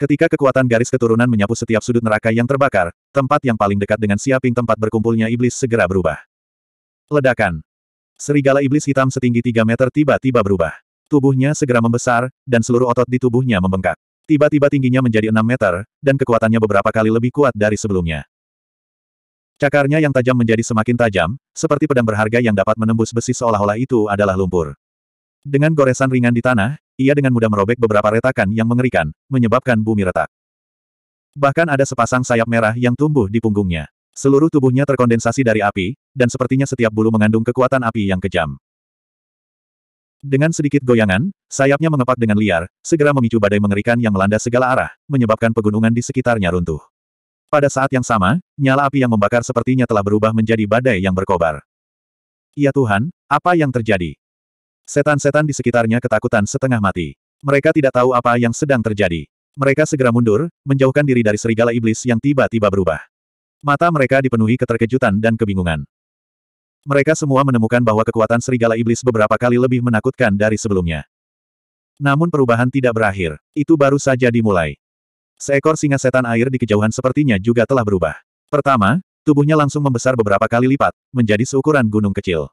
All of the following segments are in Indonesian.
Ketika kekuatan garis keturunan menyapu setiap sudut neraka yang terbakar, tempat yang paling dekat dengan siaping tempat berkumpulnya iblis segera berubah. Ledakan. Serigala iblis hitam setinggi 3 meter tiba-tiba berubah. Tubuhnya segera membesar, dan seluruh otot di tubuhnya membengkak. Tiba-tiba tingginya menjadi 6 meter, dan kekuatannya beberapa kali lebih kuat dari sebelumnya. Cakarnya yang tajam menjadi semakin tajam, seperti pedang berharga yang dapat menembus besi seolah-olah itu adalah lumpur. Dengan goresan ringan di tanah, ia dengan mudah merobek beberapa retakan yang mengerikan, menyebabkan bumi retak. Bahkan ada sepasang sayap merah yang tumbuh di punggungnya. Seluruh tubuhnya terkondensasi dari api, dan sepertinya setiap bulu mengandung kekuatan api yang kejam. Dengan sedikit goyangan, sayapnya mengepak dengan liar, segera memicu badai mengerikan yang melanda segala arah, menyebabkan pegunungan di sekitarnya runtuh. Pada saat yang sama, nyala api yang membakar sepertinya telah berubah menjadi badai yang berkobar. Ya Tuhan, apa yang terjadi? Setan-setan di sekitarnya ketakutan setengah mati. Mereka tidak tahu apa yang sedang terjadi. Mereka segera mundur, menjauhkan diri dari serigala iblis yang tiba-tiba berubah. Mata mereka dipenuhi keterkejutan dan kebingungan. Mereka semua menemukan bahwa kekuatan serigala iblis beberapa kali lebih menakutkan dari sebelumnya. Namun perubahan tidak berakhir. Itu baru saja dimulai. Seekor singa setan air di kejauhan sepertinya juga telah berubah. Pertama, tubuhnya langsung membesar beberapa kali lipat, menjadi seukuran gunung kecil.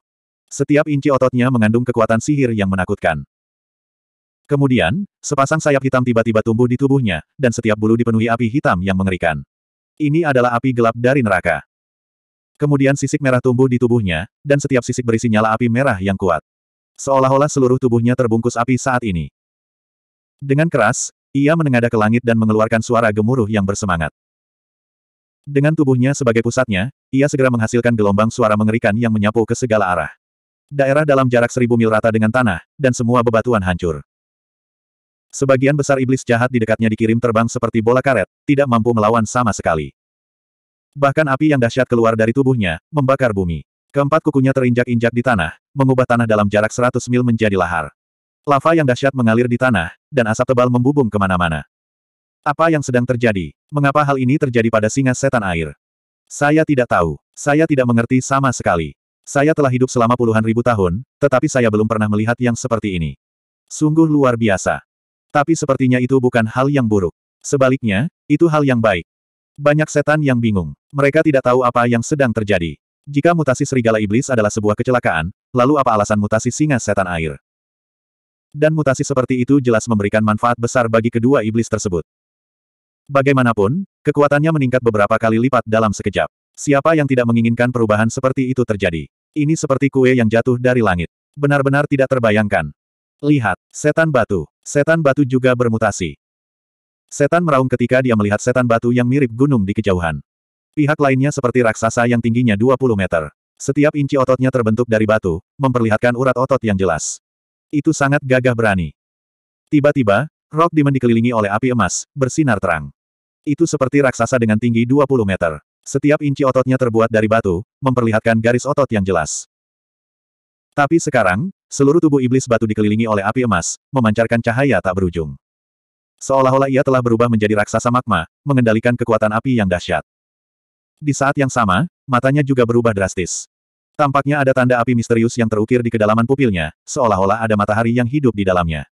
Setiap inci ototnya mengandung kekuatan sihir yang menakutkan. Kemudian, sepasang sayap hitam tiba-tiba tumbuh di tubuhnya, dan setiap bulu dipenuhi api hitam yang mengerikan. Ini adalah api gelap dari neraka. Kemudian sisik merah tumbuh di tubuhnya, dan setiap sisik berisi nyala api merah yang kuat. Seolah-olah seluruh tubuhnya terbungkus api saat ini. Dengan keras, ia menengada ke langit dan mengeluarkan suara gemuruh yang bersemangat. Dengan tubuhnya sebagai pusatnya, ia segera menghasilkan gelombang suara mengerikan yang menyapu ke segala arah. Daerah dalam jarak seribu mil rata dengan tanah, dan semua bebatuan hancur. Sebagian besar iblis jahat di dekatnya dikirim terbang seperti bola karet, tidak mampu melawan sama sekali. Bahkan api yang dahsyat keluar dari tubuhnya, membakar bumi. Keempat kukunya terinjak-injak di tanah, mengubah tanah dalam jarak seratus mil menjadi lahar. Lava yang dahsyat mengalir di tanah, dan asap tebal membubung kemana-mana. Apa yang sedang terjadi? Mengapa hal ini terjadi pada singa setan air? Saya tidak tahu. Saya tidak mengerti sama sekali. Saya telah hidup selama puluhan ribu tahun, tetapi saya belum pernah melihat yang seperti ini. Sungguh luar biasa. Tapi sepertinya itu bukan hal yang buruk. Sebaliknya, itu hal yang baik. Banyak setan yang bingung. Mereka tidak tahu apa yang sedang terjadi. Jika mutasi serigala iblis adalah sebuah kecelakaan, lalu apa alasan mutasi singa setan air? Dan mutasi seperti itu jelas memberikan manfaat besar bagi kedua iblis tersebut. Bagaimanapun, kekuatannya meningkat beberapa kali lipat dalam sekejap. Siapa yang tidak menginginkan perubahan seperti itu terjadi? Ini seperti kue yang jatuh dari langit. Benar-benar tidak terbayangkan. Lihat, setan batu. Setan batu juga bermutasi. Setan meraung ketika dia melihat setan batu yang mirip gunung di kejauhan. Pihak lainnya seperti raksasa yang tingginya 20 meter. Setiap inci ototnya terbentuk dari batu, memperlihatkan urat otot yang jelas. Itu sangat gagah berani. Tiba-tiba, Rock Demon dikelilingi oleh api emas, bersinar terang. Itu seperti raksasa dengan tinggi 20 meter. Setiap inci ototnya terbuat dari batu, memperlihatkan garis otot yang jelas. Tapi sekarang, seluruh tubuh iblis batu dikelilingi oleh api emas, memancarkan cahaya tak berujung. Seolah-olah ia telah berubah menjadi raksasa magma, mengendalikan kekuatan api yang dahsyat. Di saat yang sama, matanya juga berubah drastis. Tampaknya ada tanda api misterius yang terukir di kedalaman pupilnya, seolah-olah ada matahari yang hidup di dalamnya.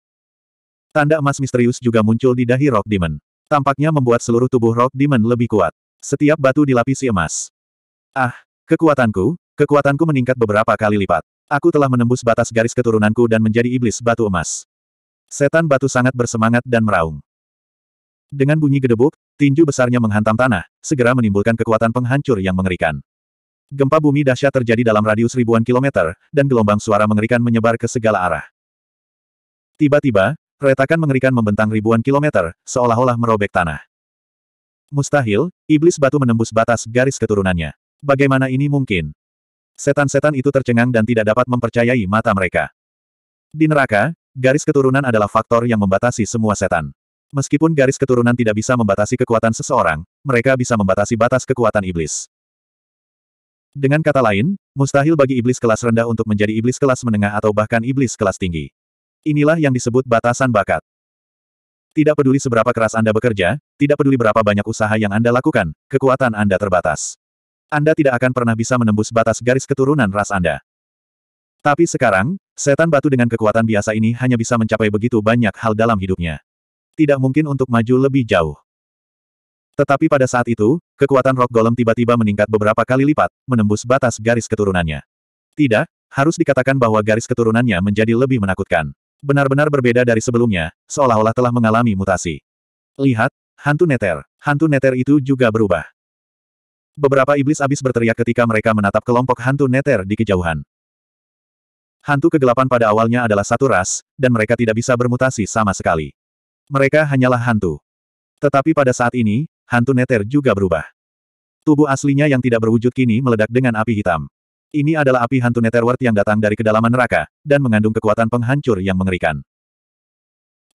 Tanda emas misterius juga muncul di dahi Rock Demon. Tampaknya membuat seluruh tubuh Rock Demon lebih kuat. Setiap batu dilapisi emas. Ah, kekuatanku, kekuatanku meningkat beberapa kali lipat. Aku telah menembus batas garis keturunanku dan menjadi iblis batu emas. Setan batu sangat bersemangat dan meraung. Dengan bunyi gedebuk, tinju besarnya menghantam tanah, segera menimbulkan kekuatan penghancur yang mengerikan. Gempa bumi dahsyat terjadi dalam radius ribuan kilometer, dan gelombang suara mengerikan menyebar ke segala arah. Tiba-tiba, retakan mengerikan membentang ribuan kilometer, seolah-olah merobek tanah. Mustahil, iblis batu menembus batas garis keturunannya. Bagaimana ini mungkin? Setan-setan itu tercengang dan tidak dapat mempercayai mata mereka. Di neraka, garis keturunan adalah faktor yang membatasi semua setan. Meskipun garis keturunan tidak bisa membatasi kekuatan seseorang, mereka bisa membatasi batas kekuatan iblis. Dengan kata lain, mustahil bagi iblis kelas rendah untuk menjadi iblis kelas menengah atau bahkan iblis kelas tinggi. Inilah yang disebut batasan bakat. Tidak peduli seberapa keras Anda bekerja, tidak peduli berapa banyak usaha yang Anda lakukan, kekuatan Anda terbatas. Anda tidak akan pernah bisa menembus batas garis keturunan ras Anda. Tapi sekarang, setan batu dengan kekuatan biasa ini hanya bisa mencapai begitu banyak hal dalam hidupnya. Tidak mungkin untuk maju lebih jauh. Tetapi pada saat itu, kekuatan rock golem tiba-tiba meningkat beberapa kali lipat, menembus batas garis keturunannya. Tidak, harus dikatakan bahwa garis keturunannya menjadi lebih menakutkan benar-benar berbeda dari sebelumnya, seolah-olah telah mengalami mutasi. Lihat, hantu neter. Hantu neter itu juga berubah. Beberapa iblis abis berteriak ketika mereka menatap kelompok hantu neter di kejauhan. Hantu kegelapan pada awalnya adalah satu ras, dan mereka tidak bisa bermutasi sama sekali. Mereka hanyalah hantu. Tetapi pada saat ini, hantu neter juga berubah. Tubuh aslinya yang tidak berwujud kini meledak dengan api hitam. Ini adalah api hantu Netherworld yang datang dari kedalaman neraka, dan mengandung kekuatan penghancur yang mengerikan.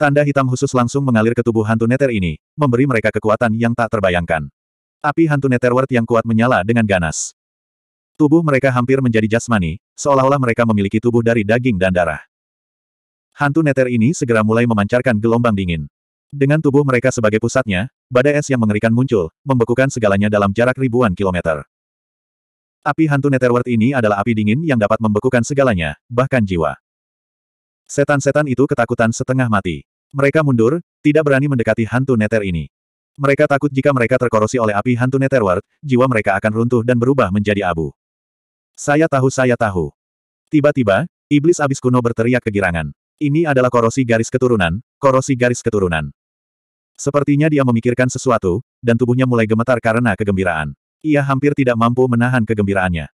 Tanda hitam khusus langsung mengalir ke tubuh hantu Nether ini, memberi mereka kekuatan yang tak terbayangkan. Api hantu Netherworld yang kuat menyala dengan ganas. Tubuh mereka hampir menjadi jasmani, seolah-olah mereka memiliki tubuh dari daging dan darah. Hantu Nether ini segera mulai memancarkan gelombang dingin. Dengan tubuh mereka sebagai pusatnya, badai es yang mengerikan muncul, membekukan segalanya dalam jarak ribuan kilometer. Api hantu Netherworld ini adalah api dingin yang dapat membekukan segalanya, bahkan jiwa. Setan-setan itu ketakutan setengah mati. Mereka mundur, tidak berani mendekati hantu Nether ini. Mereka takut jika mereka terkorosi oleh api hantu Netherworld, jiwa mereka akan runtuh dan berubah menjadi abu. Saya tahu saya tahu. Tiba-tiba, iblis abis kuno berteriak kegirangan. Ini adalah korosi garis keturunan, korosi garis keturunan. Sepertinya dia memikirkan sesuatu, dan tubuhnya mulai gemetar karena kegembiraan. Ia hampir tidak mampu menahan kegembiraannya.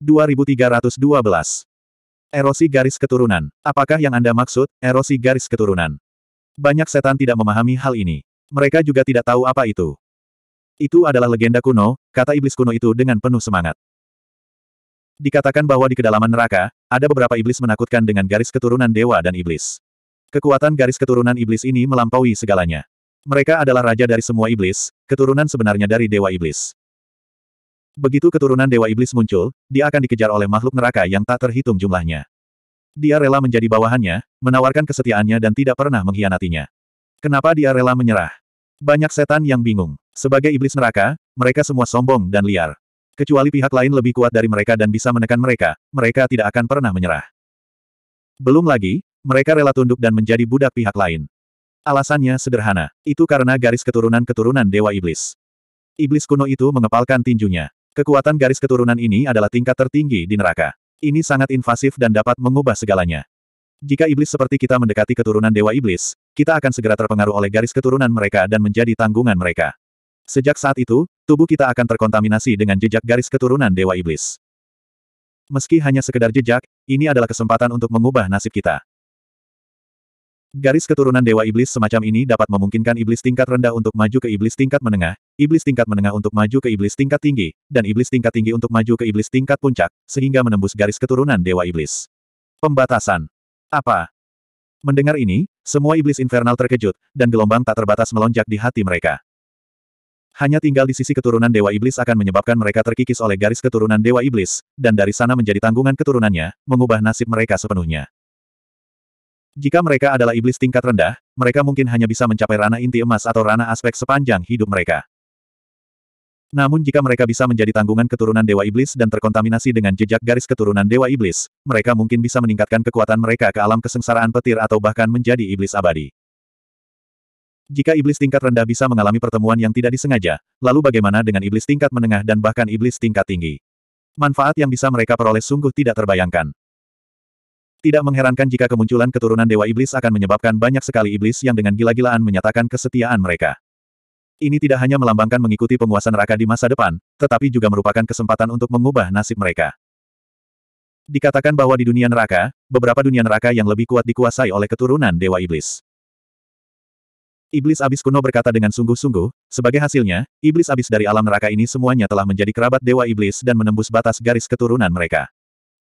2312. Erosi garis keturunan. Apakah yang Anda maksud, erosi garis keturunan? Banyak setan tidak memahami hal ini. Mereka juga tidak tahu apa itu. Itu adalah legenda kuno, kata iblis kuno itu dengan penuh semangat. Dikatakan bahwa di kedalaman neraka, ada beberapa iblis menakutkan dengan garis keturunan dewa dan iblis. Kekuatan garis keturunan iblis ini melampaui segalanya. Mereka adalah raja dari semua iblis, keturunan sebenarnya dari Dewa Iblis. Begitu keturunan Dewa Iblis muncul, dia akan dikejar oleh makhluk neraka yang tak terhitung jumlahnya. Dia rela menjadi bawahannya, menawarkan kesetiaannya dan tidak pernah mengkhianatinya. Kenapa dia rela menyerah? Banyak setan yang bingung. Sebagai iblis neraka, mereka semua sombong dan liar. Kecuali pihak lain lebih kuat dari mereka dan bisa menekan mereka, mereka tidak akan pernah menyerah. Belum lagi, mereka rela tunduk dan menjadi budak pihak lain. Alasannya sederhana, itu karena garis keturunan-keturunan Dewa Iblis. Iblis kuno itu mengepalkan tinjunya. Kekuatan garis keturunan ini adalah tingkat tertinggi di neraka. Ini sangat invasif dan dapat mengubah segalanya. Jika iblis seperti kita mendekati keturunan Dewa Iblis, kita akan segera terpengaruh oleh garis keturunan mereka dan menjadi tanggungan mereka. Sejak saat itu, tubuh kita akan terkontaminasi dengan jejak garis keturunan Dewa Iblis. Meski hanya sekedar jejak, ini adalah kesempatan untuk mengubah nasib kita. Garis keturunan Dewa Iblis semacam ini dapat memungkinkan iblis tingkat rendah untuk maju ke iblis tingkat menengah, iblis tingkat menengah untuk maju ke iblis tingkat tinggi, dan iblis tingkat tinggi untuk maju ke iblis tingkat puncak, sehingga menembus garis keturunan Dewa Iblis. Pembatasan. Apa? Mendengar ini, semua iblis infernal terkejut, dan gelombang tak terbatas melonjak di hati mereka. Hanya tinggal di sisi keturunan Dewa Iblis akan menyebabkan mereka terkikis oleh garis keturunan Dewa Iblis, dan dari sana menjadi tanggungan keturunannya, mengubah nasib mereka sepenuhnya. Jika mereka adalah iblis tingkat rendah, mereka mungkin hanya bisa mencapai ranah inti emas atau ranah aspek sepanjang hidup mereka. Namun jika mereka bisa menjadi tanggungan keturunan Dewa Iblis dan terkontaminasi dengan jejak garis keturunan Dewa Iblis, mereka mungkin bisa meningkatkan kekuatan mereka ke alam kesengsaraan petir atau bahkan menjadi iblis abadi. Jika iblis tingkat rendah bisa mengalami pertemuan yang tidak disengaja, lalu bagaimana dengan iblis tingkat menengah dan bahkan iblis tingkat tinggi? Manfaat yang bisa mereka peroleh sungguh tidak terbayangkan. Tidak mengherankan jika kemunculan keturunan Dewa Iblis akan menyebabkan banyak sekali iblis yang dengan gila-gilaan menyatakan kesetiaan mereka. Ini tidak hanya melambangkan mengikuti penguasa neraka di masa depan, tetapi juga merupakan kesempatan untuk mengubah nasib mereka. Dikatakan bahwa di dunia neraka, beberapa dunia neraka yang lebih kuat dikuasai oleh keturunan Dewa Iblis. Iblis abis kuno berkata dengan sungguh-sungguh, sebagai hasilnya, iblis abis dari alam neraka ini semuanya telah menjadi kerabat Dewa Iblis dan menembus batas garis keturunan mereka.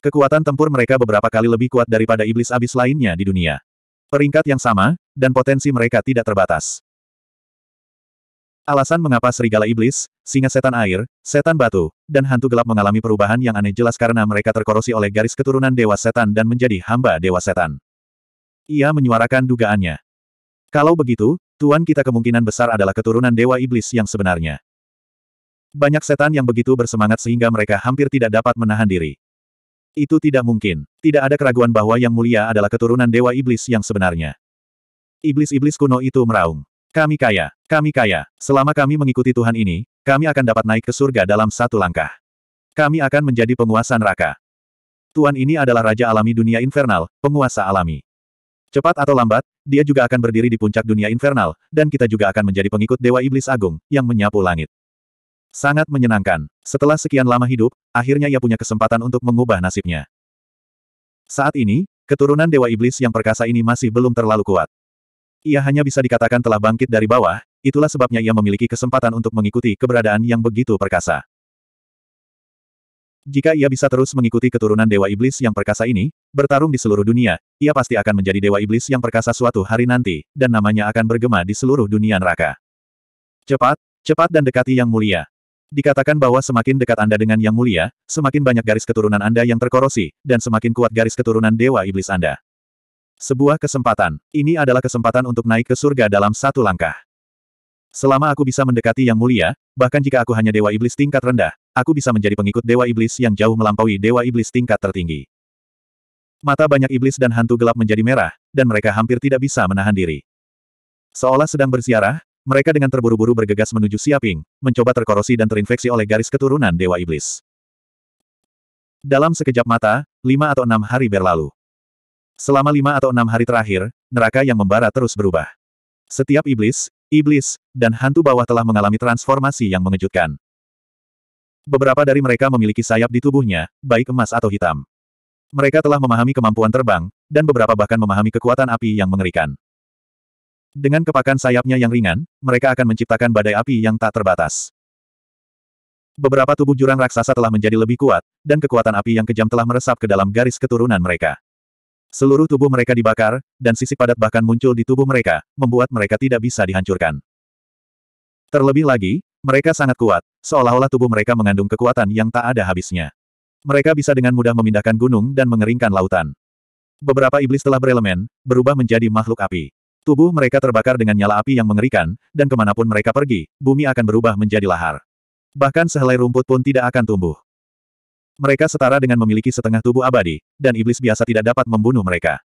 Kekuatan tempur mereka beberapa kali lebih kuat daripada iblis abis lainnya di dunia. Peringkat yang sama, dan potensi mereka tidak terbatas. Alasan mengapa serigala iblis, singa setan air, setan batu, dan hantu gelap mengalami perubahan yang aneh jelas karena mereka terkorosi oleh garis keturunan dewa setan dan menjadi hamba dewa setan. Ia menyuarakan dugaannya. Kalau begitu, tuan kita kemungkinan besar adalah keturunan dewa iblis yang sebenarnya. Banyak setan yang begitu bersemangat sehingga mereka hampir tidak dapat menahan diri. Itu tidak mungkin. Tidak ada keraguan bahwa Yang Mulia adalah keturunan Dewa Iblis yang sebenarnya. Iblis-iblis kuno itu meraung. Kami kaya, kami kaya. Selama kami mengikuti Tuhan ini, kami akan dapat naik ke surga dalam satu langkah. Kami akan menjadi penguasa neraka. Tuhan ini adalah Raja Alami Dunia Infernal, penguasa alami. Cepat atau lambat, dia juga akan berdiri di puncak dunia infernal, dan kita juga akan menjadi pengikut Dewa Iblis Agung, yang menyapu langit. Sangat menyenangkan. Setelah sekian lama hidup, akhirnya ia punya kesempatan untuk mengubah nasibnya. Saat ini, keturunan Dewa Iblis yang perkasa ini masih belum terlalu kuat. Ia hanya bisa dikatakan telah bangkit dari bawah, itulah sebabnya ia memiliki kesempatan untuk mengikuti keberadaan yang begitu perkasa. Jika ia bisa terus mengikuti keturunan Dewa Iblis yang perkasa ini, bertarung di seluruh dunia, ia pasti akan menjadi Dewa Iblis yang perkasa suatu hari nanti, dan namanya akan bergema di seluruh dunia neraka. Cepat, cepat dan dekati yang mulia. Dikatakan bahwa semakin dekat Anda dengan Yang Mulia, semakin banyak garis keturunan Anda yang terkorosi, dan semakin kuat garis keturunan Dewa Iblis Anda. Sebuah kesempatan. Ini adalah kesempatan untuk naik ke surga dalam satu langkah. Selama aku bisa mendekati Yang Mulia, bahkan jika aku hanya Dewa Iblis tingkat rendah, aku bisa menjadi pengikut Dewa Iblis yang jauh melampaui Dewa Iblis tingkat tertinggi. Mata banyak iblis dan hantu gelap menjadi merah, dan mereka hampir tidak bisa menahan diri. Seolah sedang berziarah, mereka dengan terburu-buru bergegas menuju Siaping, mencoba terkorosi dan terinfeksi oleh garis keturunan Dewa Iblis. Dalam sekejap mata, lima atau enam hari berlalu. Selama lima atau enam hari terakhir, neraka yang membara terus berubah. Setiap iblis, iblis, dan hantu bawah telah mengalami transformasi yang mengejutkan. Beberapa dari mereka memiliki sayap di tubuhnya, baik emas atau hitam. Mereka telah memahami kemampuan terbang, dan beberapa bahkan memahami kekuatan api yang mengerikan. Dengan kepakan sayapnya yang ringan, mereka akan menciptakan badai api yang tak terbatas. Beberapa tubuh jurang raksasa telah menjadi lebih kuat, dan kekuatan api yang kejam telah meresap ke dalam garis keturunan mereka. Seluruh tubuh mereka dibakar, dan sisi padat bahkan muncul di tubuh mereka, membuat mereka tidak bisa dihancurkan. Terlebih lagi, mereka sangat kuat, seolah-olah tubuh mereka mengandung kekuatan yang tak ada habisnya. Mereka bisa dengan mudah memindahkan gunung dan mengeringkan lautan. Beberapa iblis telah berelemen, berubah menjadi makhluk api. Tubuh mereka terbakar dengan nyala api yang mengerikan, dan kemanapun mereka pergi, bumi akan berubah menjadi lahar. Bahkan sehelai rumput pun tidak akan tumbuh. Mereka setara dengan memiliki setengah tubuh abadi, dan iblis biasa tidak dapat membunuh mereka.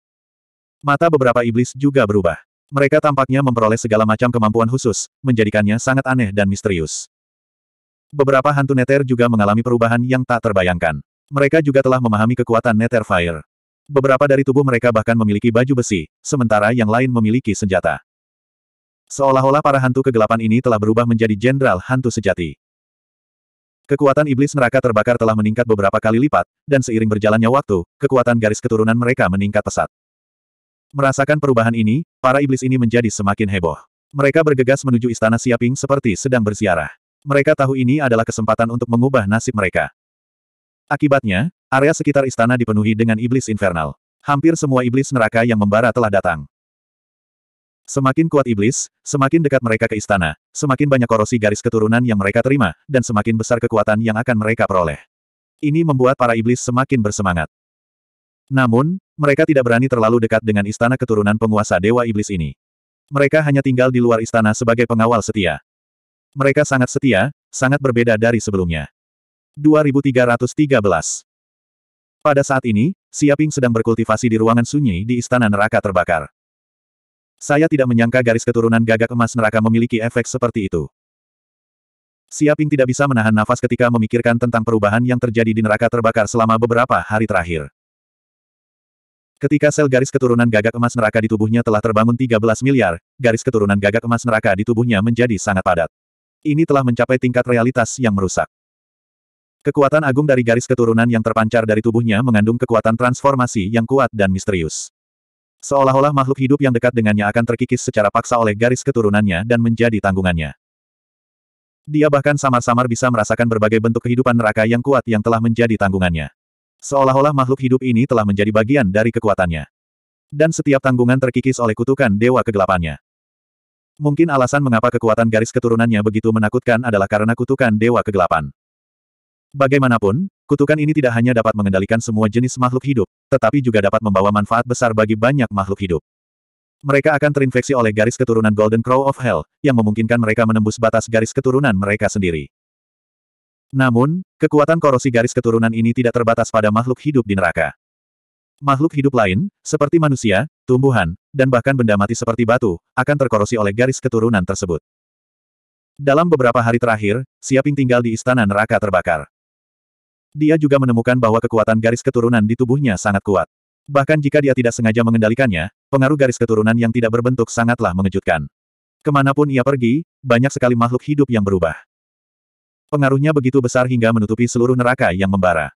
Mata beberapa iblis juga berubah. Mereka tampaknya memperoleh segala macam kemampuan khusus, menjadikannya sangat aneh dan misterius. Beberapa hantu neter juga mengalami perubahan yang tak terbayangkan. Mereka juga telah memahami kekuatan neter fire. Beberapa dari tubuh mereka bahkan memiliki baju besi, sementara yang lain memiliki senjata. Seolah-olah para hantu kegelapan ini telah berubah menjadi jenderal hantu sejati. Kekuatan iblis neraka terbakar telah meningkat beberapa kali lipat, dan seiring berjalannya waktu, kekuatan garis keturunan mereka meningkat pesat. Merasakan perubahan ini, para iblis ini menjadi semakin heboh. Mereka bergegas menuju istana Siaping seperti sedang berziarah. Mereka tahu ini adalah kesempatan untuk mengubah nasib mereka. Akibatnya, Area sekitar istana dipenuhi dengan iblis infernal. Hampir semua iblis neraka yang membara telah datang. Semakin kuat iblis, semakin dekat mereka ke istana, semakin banyak korosi garis keturunan yang mereka terima, dan semakin besar kekuatan yang akan mereka peroleh. Ini membuat para iblis semakin bersemangat. Namun, mereka tidak berani terlalu dekat dengan istana keturunan penguasa Dewa Iblis ini. Mereka hanya tinggal di luar istana sebagai pengawal setia. Mereka sangat setia, sangat berbeda dari sebelumnya. 2313 pada saat ini, Siaping sedang berkultivasi di ruangan sunyi di istana neraka terbakar. Saya tidak menyangka garis keturunan gagak emas neraka memiliki efek seperti itu. Siaping tidak bisa menahan nafas ketika memikirkan tentang perubahan yang terjadi di neraka terbakar selama beberapa hari terakhir. Ketika sel garis keturunan gagak emas neraka di tubuhnya telah terbangun 13 miliar, garis keturunan gagak emas neraka di tubuhnya menjadi sangat padat. Ini telah mencapai tingkat realitas yang merusak. Kekuatan agung dari garis keturunan yang terpancar dari tubuhnya mengandung kekuatan transformasi yang kuat dan misterius. Seolah-olah makhluk hidup yang dekat dengannya akan terkikis secara paksa oleh garis keturunannya dan menjadi tanggungannya. Dia bahkan samar-samar bisa merasakan berbagai bentuk kehidupan neraka yang kuat yang telah menjadi tanggungannya. Seolah-olah makhluk hidup ini telah menjadi bagian dari kekuatannya. Dan setiap tanggungan terkikis oleh kutukan dewa kegelapannya. Mungkin alasan mengapa kekuatan garis keturunannya begitu menakutkan adalah karena kutukan dewa kegelapan. Bagaimanapun, kutukan ini tidak hanya dapat mengendalikan semua jenis makhluk hidup, tetapi juga dapat membawa manfaat besar bagi banyak makhluk hidup. Mereka akan terinfeksi oleh garis keturunan Golden Crow of Hell, yang memungkinkan mereka menembus batas garis keturunan mereka sendiri. Namun, kekuatan korosi garis keturunan ini tidak terbatas pada makhluk hidup di neraka. Makhluk hidup lain, seperti manusia, tumbuhan, dan bahkan benda mati seperti batu, akan terkorosi oleh garis keturunan tersebut. Dalam beberapa hari terakhir, Siaping tinggal di istana neraka terbakar. Dia juga menemukan bahwa kekuatan garis keturunan di tubuhnya sangat kuat. Bahkan jika dia tidak sengaja mengendalikannya, pengaruh garis keturunan yang tidak berbentuk sangatlah mengejutkan. Kemanapun ia pergi, banyak sekali makhluk hidup yang berubah. Pengaruhnya begitu besar hingga menutupi seluruh neraka yang membara.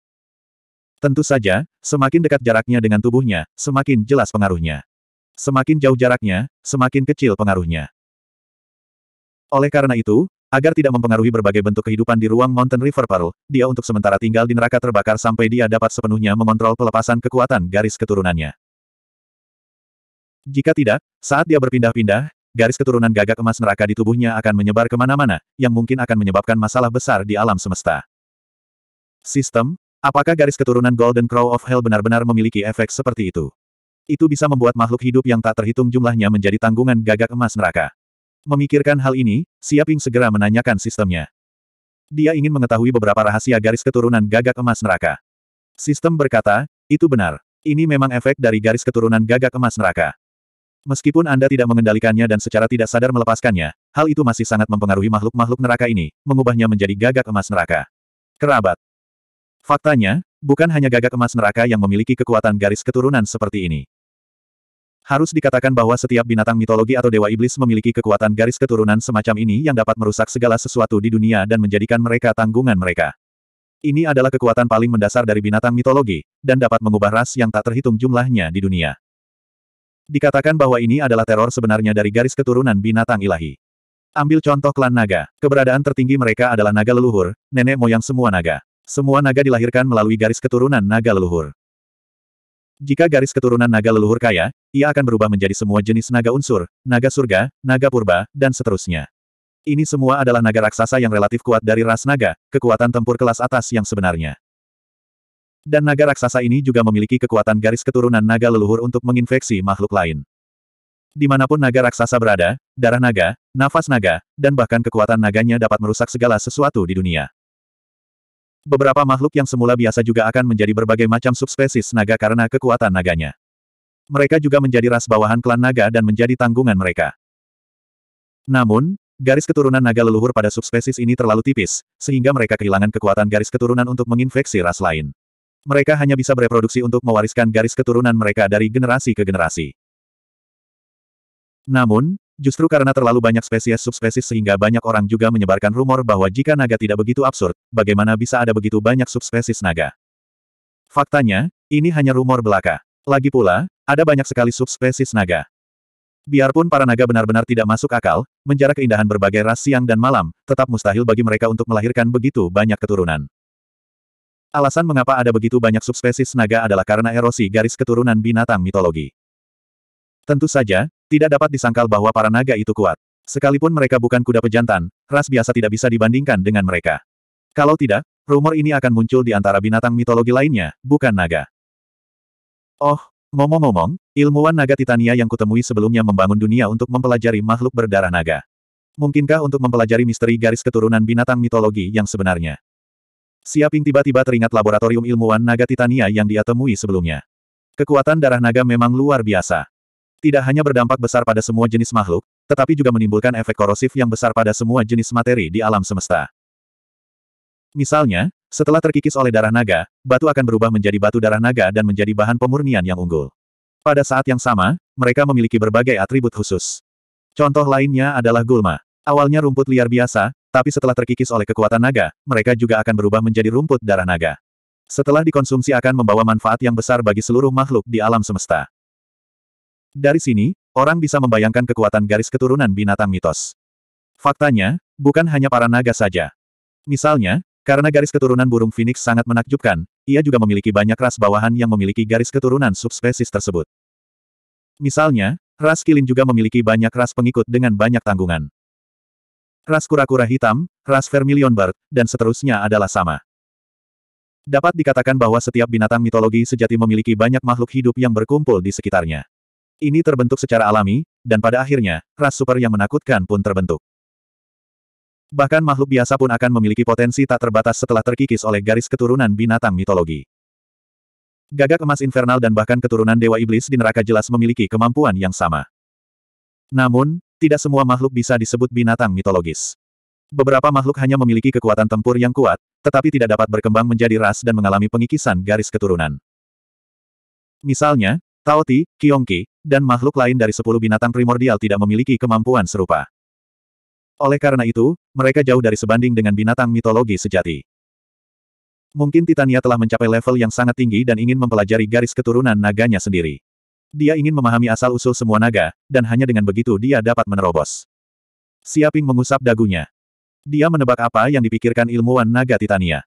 Tentu saja, semakin dekat jaraknya dengan tubuhnya, semakin jelas pengaruhnya. Semakin jauh jaraknya, semakin kecil pengaruhnya. Oleh karena itu, Agar tidak mempengaruhi berbagai bentuk kehidupan di ruang Mountain River Pearl, dia untuk sementara tinggal di neraka terbakar sampai dia dapat sepenuhnya mengontrol pelepasan kekuatan garis keturunannya. Jika tidak, saat dia berpindah-pindah, garis keturunan gagak emas neraka di tubuhnya akan menyebar kemana-mana, yang mungkin akan menyebabkan masalah besar di alam semesta. Sistem, apakah garis keturunan Golden Crow of Hell benar-benar memiliki efek seperti itu? Itu bisa membuat makhluk hidup yang tak terhitung jumlahnya menjadi tanggungan gagak emas neraka. Memikirkan hal ini, Siaping segera menanyakan sistemnya. Dia ingin mengetahui beberapa rahasia garis keturunan gagak emas neraka. Sistem berkata, itu benar. Ini memang efek dari garis keturunan gagak emas neraka. Meskipun Anda tidak mengendalikannya dan secara tidak sadar melepaskannya, hal itu masih sangat mempengaruhi makhluk-makhluk neraka ini, mengubahnya menjadi gagak emas neraka. Kerabat. Faktanya, bukan hanya gagak emas neraka yang memiliki kekuatan garis keturunan seperti ini. Harus dikatakan bahwa setiap binatang mitologi atau dewa iblis memiliki kekuatan garis keturunan semacam ini yang dapat merusak segala sesuatu di dunia dan menjadikan mereka tanggungan mereka. Ini adalah kekuatan paling mendasar dari binatang mitologi, dan dapat mengubah ras yang tak terhitung jumlahnya di dunia. Dikatakan bahwa ini adalah teror sebenarnya dari garis keturunan binatang ilahi. Ambil contoh klan naga. Keberadaan tertinggi mereka adalah naga leluhur, nenek moyang semua naga. Semua naga dilahirkan melalui garis keturunan naga leluhur. Jika garis keturunan naga leluhur kaya, ia akan berubah menjadi semua jenis naga unsur, naga surga, naga purba, dan seterusnya. Ini semua adalah naga raksasa yang relatif kuat dari ras naga, kekuatan tempur kelas atas yang sebenarnya. Dan naga raksasa ini juga memiliki kekuatan garis keturunan naga leluhur untuk menginfeksi makhluk lain. Dimanapun naga raksasa berada, darah naga, nafas naga, dan bahkan kekuatan naganya dapat merusak segala sesuatu di dunia. Beberapa makhluk yang semula biasa juga akan menjadi berbagai macam subspesies naga karena kekuatan naganya. Mereka juga menjadi ras bawahan klan naga dan menjadi tanggungan mereka. Namun, garis keturunan naga leluhur pada subspesies ini terlalu tipis, sehingga mereka kehilangan kekuatan garis keturunan untuk menginfeksi ras lain. Mereka hanya bisa bereproduksi untuk mewariskan garis keturunan mereka dari generasi ke generasi. Namun, Justru karena terlalu banyak spesies subspesies sehingga banyak orang juga menyebarkan rumor bahwa jika naga tidak begitu absurd, bagaimana bisa ada begitu banyak subspesies naga? Faktanya, ini hanya rumor belaka. Lagi pula, ada banyak sekali subspesies naga. Biarpun para naga benar-benar tidak masuk akal, menjara keindahan berbagai ras siang dan malam, tetap mustahil bagi mereka untuk melahirkan begitu banyak keturunan. Alasan mengapa ada begitu banyak subspesies naga adalah karena erosi garis keturunan binatang mitologi. Tentu saja, tidak dapat disangkal bahwa para naga itu kuat. Sekalipun mereka bukan kuda pejantan, ras biasa tidak bisa dibandingkan dengan mereka. Kalau tidak, rumor ini akan muncul di antara binatang mitologi lainnya, bukan naga. Oh, ngomong-ngomong, ilmuwan naga Titania yang kutemui sebelumnya membangun dunia untuk mempelajari makhluk berdarah naga. Mungkinkah untuk mempelajari misteri garis keturunan binatang mitologi yang sebenarnya? Siaping tiba-tiba teringat laboratorium ilmuwan naga Titania yang dia temui sebelumnya. Kekuatan darah naga memang luar biasa tidak hanya berdampak besar pada semua jenis makhluk, tetapi juga menimbulkan efek korosif yang besar pada semua jenis materi di alam semesta. Misalnya, setelah terkikis oleh darah naga, batu akan berubah menjadi batu darah naga dan menjadi bahan pemurnian yang unggul. Pada saat yang sama, mereka memiliki berbagai atribut khusus. Contoh lainnya adalah gulma. Awalnya rumput liar biasa, tapi setelah terkikis oleh kekuatan naga, mereka juga akan berubah menjadi rumput darah naga. Setelah dikonsumsi akan membawa manfaat yang besar bagi seluruh makhluk di alam semesta. Dari sini, orang bisa membayangkan kekuatan garis keturunan binatang mitos. Faktanya, bukan hanya para naga saja. Misalnya, karena garis keturunan burung phoenix sangat menakjubkan, ia juga memiliki banyak ras bawahan yang memiliki garis keturunan subspesies tersebut. Misalnya, ras kilin juga memiliki banyak ras pengikut dengan banyak tanggungan. Ras kura-kura hitam, ras vermilion bird, dan seterusnya adalah sama. Dapat dikatakan bahwa setiap binatang mitologi sejati memiliki banyak makhluk hidup yang berkumpul di sekitarnya. Ini terbentuk secara alami, dan pada akhirnya, ras super yang menakutkan pun terbentuk. Bahkan makhluk biasa pun akan memiliki potensi tak terbatas setelah terkikis oleh garis keturunan binatang mitologi. Gagak emas infernal dan bahkan keturunan dewa iblis di neraka jelas memiliki kemampuan yang sama. Namun, tidak semua makhluk bisa disebut binatang mitologis. Beberapa makhluk hanya memiliki kekuatan tempur yang kuat, tetapi tidak dapat berkembang menjadi ras dan mengalami pengikisan garis keturunan. Misalnya, Taoti, Kiongki, dan makhluk lain dari sepuluh binatang primordial tidak memiliki kemampuan serupa. Oleh karena itu, mereka jauh dari sebanding dengan binatang mitologi sejati. Mungkin Titania telah mencapai level yang sangat tinggi dan ingin mempelajari garis keturunan naganya sendiri. Dia ingin memahami asal-usul semua naga, dan hanya dengan begitu dia dapat menerobos. Siaping mengusap dagunya. Dia menebak apa yang dipikirkan ilmuwan naga Titania.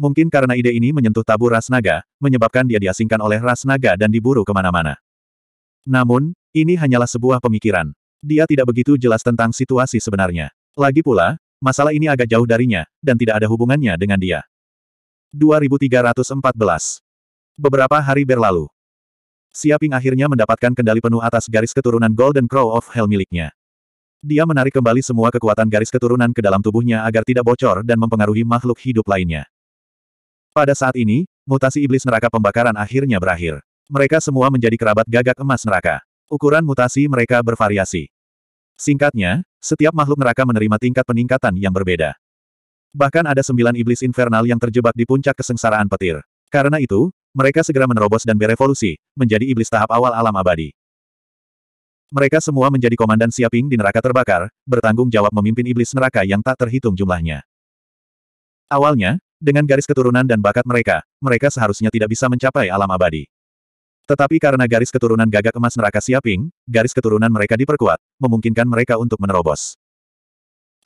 Mungkin karena ide ini menyentuh tabu ras naga, menyebabkan dia diasingkan oleh ras naga dan diburu kemana-mana. Namun, ini hanyalah sebuah pemikiran. Dia tidak begitu jelas tentang situasi sebenarnya. Lagi pula, masalah ini agak jauh darinya, dan tidak ada hubungannya dengan dia. 2314 Beberapa hari berlalu. Siaping akhirnya mendapatkan kendali penuh atas garis keturunan Golden Crow of Hell miliknya. Dia menarik kembali semua kekuatan garis keturunan ke dalam tubuhnya agar tidak bocor dan mempengaruhi makhluk hidup lainnya. Pada saat ini, mutasi iblis neraka pembakaran akhirnya berakhir. Mereka semua menjadi kerabat gagak emas neraka. Ukuran mutasi mereka bervariasi. Singkatnya, setiap makhluk neraka menerima tingkat peningkatan yang berbeda. Bahkan ada sembilan iblis infernal yang terjebak di puncak kesengsaraan petir. Karena itu, mereka segera menerobos dan berevolusi, menjadi iblis tahap awal alam abadi. Mereka semua menjadi komandan siaping di neraka terbakar, bertanggung jawab memimpin iblis neraka yang tak terhitung jumlahnya. Awalnya, dengan garis keturunan dan bakat mereka, mereka seharusnya tidak bisa mencapai alam abadi. Tetapi karena garis keturunan gagak emas neraka Siaping, garis keturunan mereka diperkuat, memungkinkan mereka untuk menerobos.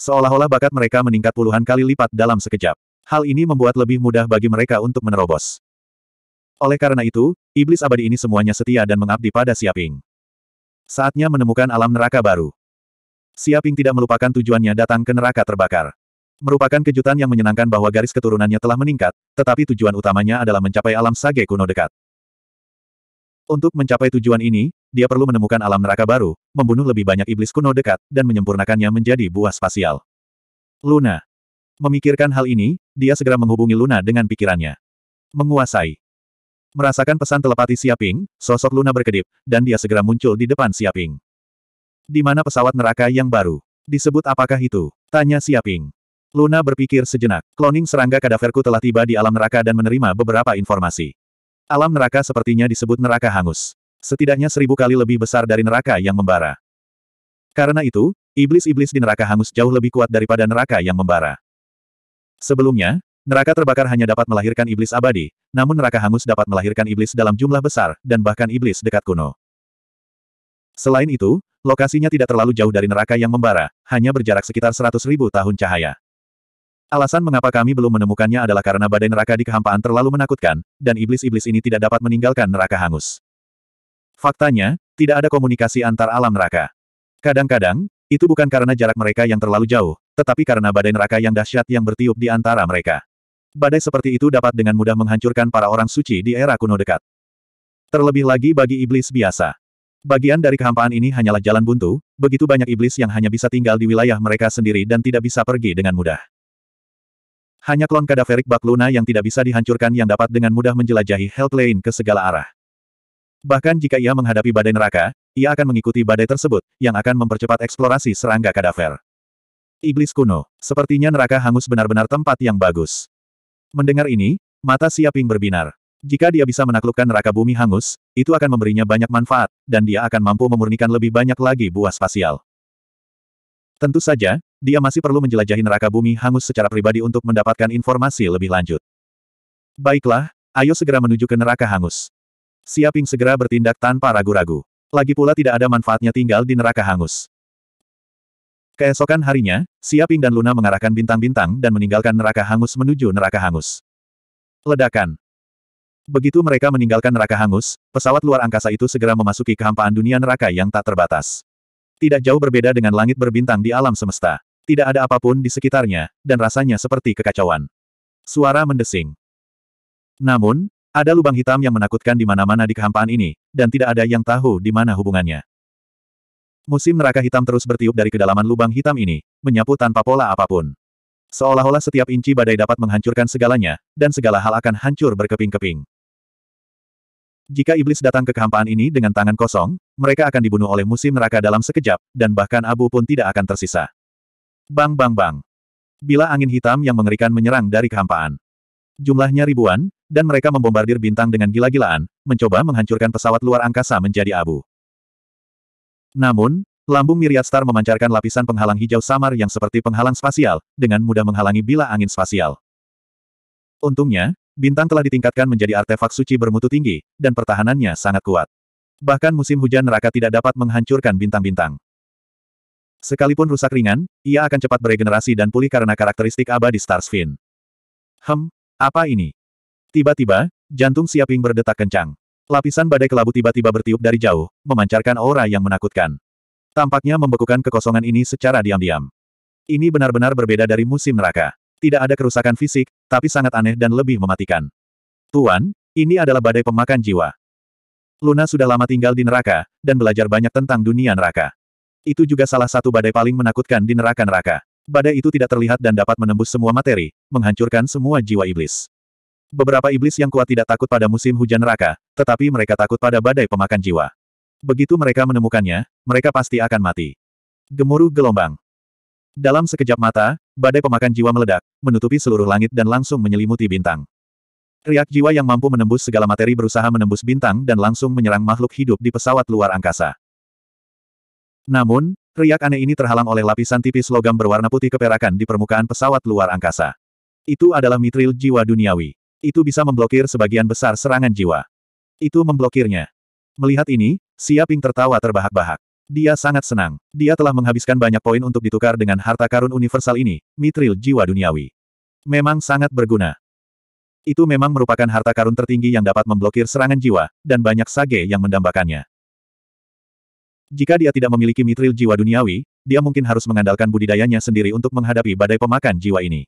Seolah-olah bakat mereka meningkat puluhan kali lipat dalam sekejap. Hal ini membuat lebih mudah bagi mereka untuk menerobos. Oleh karena itu, iblis abadi ini semuanya setia dan mengabdi pada Siaping. Saatnya menemukan alam neraka baru. Siaping tidak melupakan tujuannya datang ke neraka terbakar. Merupakan kejutan yang menyenangkan bahwa garis keturunannya telah meningkat, tetapi tujuan utamanya adalah mencapai alam sage kuno dekat. Untuk mencapai tujuan ini, dia perlu menemukan alam neraka baru, membunuh lebih banyak iblis kuno dekat, dan menyempurnakannya menjadi buah spasial. Luna. Memikirkan hal ini, dia segera menghubungi Luna dengan pikirannya. Menguasai. Merasakan pesan telepati Siaping, sosok Luna berkedip, dan dia segera muncul di depan Siaping. Di mana pesawat neraka yang baru? Disebut apakah itu? Tanya Siaping. Luna berpikir sejenak. Kloning serangga kadaverku telah tiba di alam neraka dan menerima beberapa informasi. Alam neraka sepertinya disebut neraka hangus. Setidaknya seribu kali lebih besar dari neraka yang membara. Karena itu, iblis-iblis di neraka hangus jauh lebih kuat daripada neraka yang membara. Sebelumnya, neraka terbakar hanya dapat melahirkan iblis abadi, namun neraka hangus dapat melahirkan iblis dalam jumlah besar, dan bahkan iblis dekat kuno. Selain itu, lokasinya tidak terlalu jauh dari neraka yang membara, hanya berjarak sekitar seratus ribu tahun cahaya. Alasan mengapa kami belum menemukannya adalah karena badai neraka di kehampaan terlalu menakutkan, dan iblis-iblis ini tidak dapat meninggalkan neraka hangus. Faktanya, tidak ada komunikasi antar alam neraka. Kadang-kadang, itu bukan karena jarak mereka yang terlalu jauh, tetapi karena badai neraka yang dahsyat yang bertiup di antara mereka. Badai seperti itu dapat dengan mudah menghancurkan para orang suci di era kuno dekat. Terlebih lagi bagi iblis biasa. Bagian dari kehampaan ini hanyalah jalan buntu, begitu banyak iblis yang hanya bisa tinggal di wilayah mereka sendiri dan tidak bisa pergi dengan mudah. Hanya klon kadaverik bak Luna yang tidak bisa dihancurkan yang dapat dengan mudah menjelajahi Hell lane ke segala arah. Bahkan jika ia menghadapi badai neraka, ia akan mengikuti badai tersebut, yang akan mempercepat eksplorasi serangga kadaver. Iblis kuno, sepertinya neraka hangus benar-benar tempat yang bagus. Mendengar ini, mata Siaping berbinar. Jika dia bisa menaklukkan neraka bumi hangus, itu akan memberinya banyak manfaat, dan dia akan mampu memurnikan lebih banyak lagi buah spasial. Tentu saja, dia masih perlu menjelajahi neraka bumi hangus secara pribadi untuk mendapatkan informasi lebih lanjut. Baiklah, ayo segera menuju ke neraka hangus. Siaping segera bertindak tanpa ragu-ragu. Lagi pula tidak ada manfaatnya tinggal di neraka hangus. Keesokan harinya, Siaping dan Luna mengarahkan bintang-bintang dan meninggalkan neraka hangus menuju neraka hangus. Ledakan. Begitu mereka meninggalkan neraka hangus, pesawat luar angkasa itu segera memasuki kehampaan dunia neraka yang tak terbatas. Tidak jauh berbeda dengan langit berbintang di alam semesta. Tidak ada apapun di sekitarnya, dan rasanya seperti kekacauan. Suara mendesing. Namun, ada lubang hitam yang menakutkan di mana-mana di kehampaan ini, dan tidak ada yang tahu di mana hubungannya. Musim neraka hitam terus bertiup dari kedalaman lubang hitam ini, menyapu tanpa pola apapun. Seolah-olah setiap inci badai dapat menghancurkan segalanya, dan segala hal akan hancur berkeping-keping. Jika iblis datang ke kehampaan ini dengan tangan kosong, mereka akan dibunuh oleh musim neraka dalam sekejap, dan bahkan abu pun tidak akan tersisa. Bang bang bang. Bila angin hitam yang mengerikan menyerang dari kehampaan. Jumlahnya ribuan, dan mereka membombardir bintang dengan gila-gilaan, mencoba menghancurkan pesawat luar angkasa menjadi abu. Namun, lambung Myriad Star memancarkan lapisan penghalang hijau samar yang seperti penghalang spasial, dengan mudah menghalangi bila angin spasial. Untungnya, bintang telah ditingkatkan menjadi artefak suci bermutu tinggi, dan pertahanannya sangat kuat. Bahkan musim hujan neraka tidak dapat menghancurkan bintang-bintang. Sekalipun rusak ringan, ia akan cepat beregenerasi dan pulih karena karakteristik abadi Starsfin. Hem, apa ini? Tiba-tiba, jantung Siaping berdetak kencang. Lapisan badai kelabu tiba-tiba bertiup dari jauh, memancarkan aura yang menakutkan. Tampaknya membekukan kekosongan ini secara diam-diam. Ini benar-benar berbeda dari musim neraka. Tidak ada kerusakan fisik, tapi sangat aneh dan lebih mematikan. Tuan, ini adalah badai pemakan jiwa. Luna sudah lama tinggal di neraka, dan belajar banyak tentang dunia neraka. Itu juga salah satu badai paling menakutkan di neraka-neraka. Badai itu tidak terlihat dan dapat menembus semua materi, menghancurkan semua jiwa iblis. Beberapa iblis yang kuat tidak takut pada musim hujan neraka, tetapi mereka takut pada badai pemakan jiwa. Begitu mereka menemukannya, mereka pasti akan mati. Gemuruh gelombang. Dalam sekejap mata, badai pemakan jiwa meledak, menutupi seluruh langit dan langsung menyelimuti bintang. Riak jiwa yang mampu menembus segala materi berusaha menembus bintang dan langsung menyerang makhluk hidup di pesawat luar angkasa. Namun, riak aneh ini terhalang oleh lapisan tipis logam berwarna putih keperakan di permukaan pesawat luar angkasa. Itu adalah mitril jiwa duniawi. Itu bisa memblokir sebagian besar serangan jiwa. Itu memblokirnya. Melihat ini, Siaping tertawa terbahak-bahak. Dia sangat senang. Dia telah menghabiskan banyak poin untuk ditukar dengan harta karun universal ini, mitril jiwa duniawi. Memang sangat berguna. Itu memang merupakan harta karun tertinggi yang dapat memblokir serangan jiwa, dan banyak sage yang mendambakannya. Jika dia tidak memiliki mitril jiwa duniawi, dia mungkin harus mengandalkan budidayanya sendiri untuk menghadapi badai pemakan jiwa ini.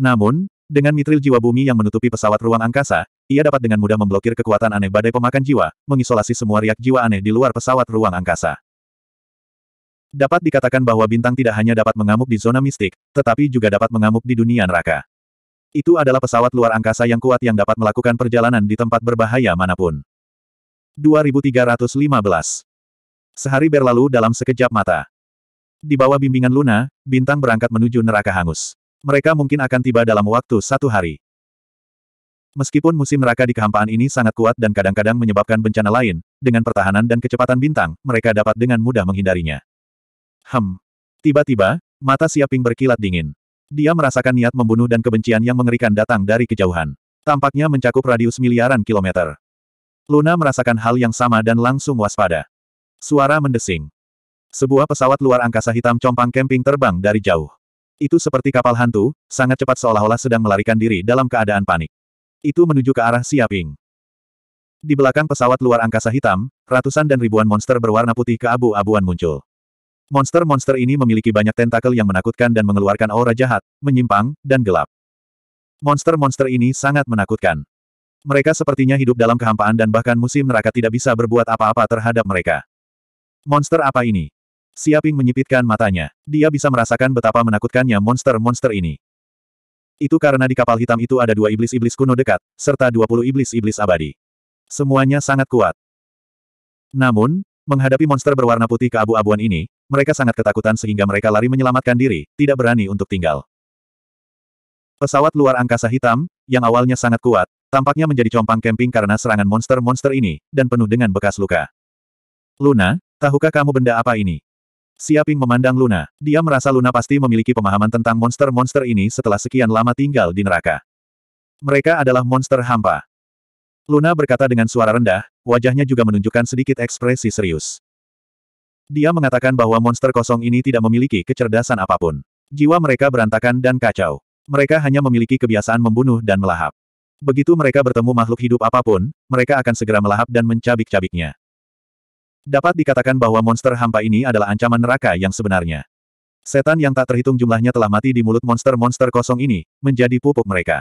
Namun, dengan mitril jiwa bumi yang menutupi pesawat ruang angkasa, ia dapat dengan mudah memblokir kekuatan aneh badai pemakan jiwa, mengisolasi semua riak jiwa aneh di luar pesawat ruang angkasa. Dapat dikatakan bahwa bintang tidak hanya dapat mengamuk di zona mistik, tetapi juga dapat mengamuk di dunia neraka. Itu adalah pesawat luar angkasa yang kuat yang dapat melakukan perjalanan di tempat berbahaya manapun. 2315. Sehari berlalu dalam sekejap mata. Di bawah bimbingan Luna, Bintang berangkat menuju neraka hangus. Mereka mungkin akan tiba dalam waktu satu hari. Meskipun musim neraka di kehampaan ini sangat kuat dan kadang-kadang menyebabkan bencana lain, dengan pertahanan dan kecepatan bintang, mereka dapat dengan mudah menghindarinya. Hem. Tiba-tiba, mata Siaping berkilat dingin. Dia merasakan niat membunuh dan kebencian yang mengerikan datang dari kejauhan. Tampaknya mencakup radius miliaran kilometer. Luna merasakan hal yang sama dan langsung waspada. Suara mendesing. Sebuah pesawat luar angkasa hitam compang camping terbang dari jauh. Itu seperti kapal hantu, sangat cepat seolah-olah sedang melarikan diri dalam keadaan panik. Itu menuju ke arah Siaping. Di belakang pesawat luar angkasa hitam, ratusan dan ribuan monster berwarna putih keabu-abuan muncul. Monster-monster ini memiliki banyak tentakel yang menakutkan dan mengeluarkan aura jahat, menyimpang, dan gelap. Monster-monster ini sangat menakutkan. Mereka sepertinya hidup dalam kehampaan dan bahkan musim neraka tidak bisa berbuat apa-apa terhadap mereka. Monster apa ini? Siaping menyipitkan matanya. Dia bisa merasakan betapa menakutkannya monster-monster ini. Itu karena di kapal hitam itu ada dua iblis-iblis kuno dekat, serta 20 iblis-iblis abadi. Semuanya sangat kuat. Namun, menghadapi monster berwarna putih keabu-abuan ini, mereka sangat ketakutan sehingga mereka lari menyelamatkan diri, tidak berani untuk tinggal. Pesawat luar angkasa hitam, yang awalnya sangat kuat, Tampaknya menjadi compang camping karena serangan monster-monster ini, dan penuh dengan bekas luka. Luna, tahukah kamu benda apa ini? Siaping memandang Luna. Dia merasa Luna pasti memiliki pemahaman tentang monster-monster ini setelah sekian lama tinggal di neraka. Mereka adalah monster hampa. Luna berkata dengan suara rendah, wajahnya juga menunjukkan sedikit ekspresi serius. Dia mengatakan bahwa monster kosong ini tidak memiliki kecerdasan apapun. Jiwa mereka berantakan dan kacau. Mereka hanya memiliki kebiasaan membunuh dan melahap. Begitu mereka bertemu makhluk hidup apapun, mereka akan segera melahap dan mencabik-cabiknya. Dapat dikatakan bahwa monster hampa ini adalah ancaman neraka yang sebenarnya. Setan yang tak terhitung jumlahnya telah mati di mulut monster-monster kosong ini, menjadi pupuk mereka.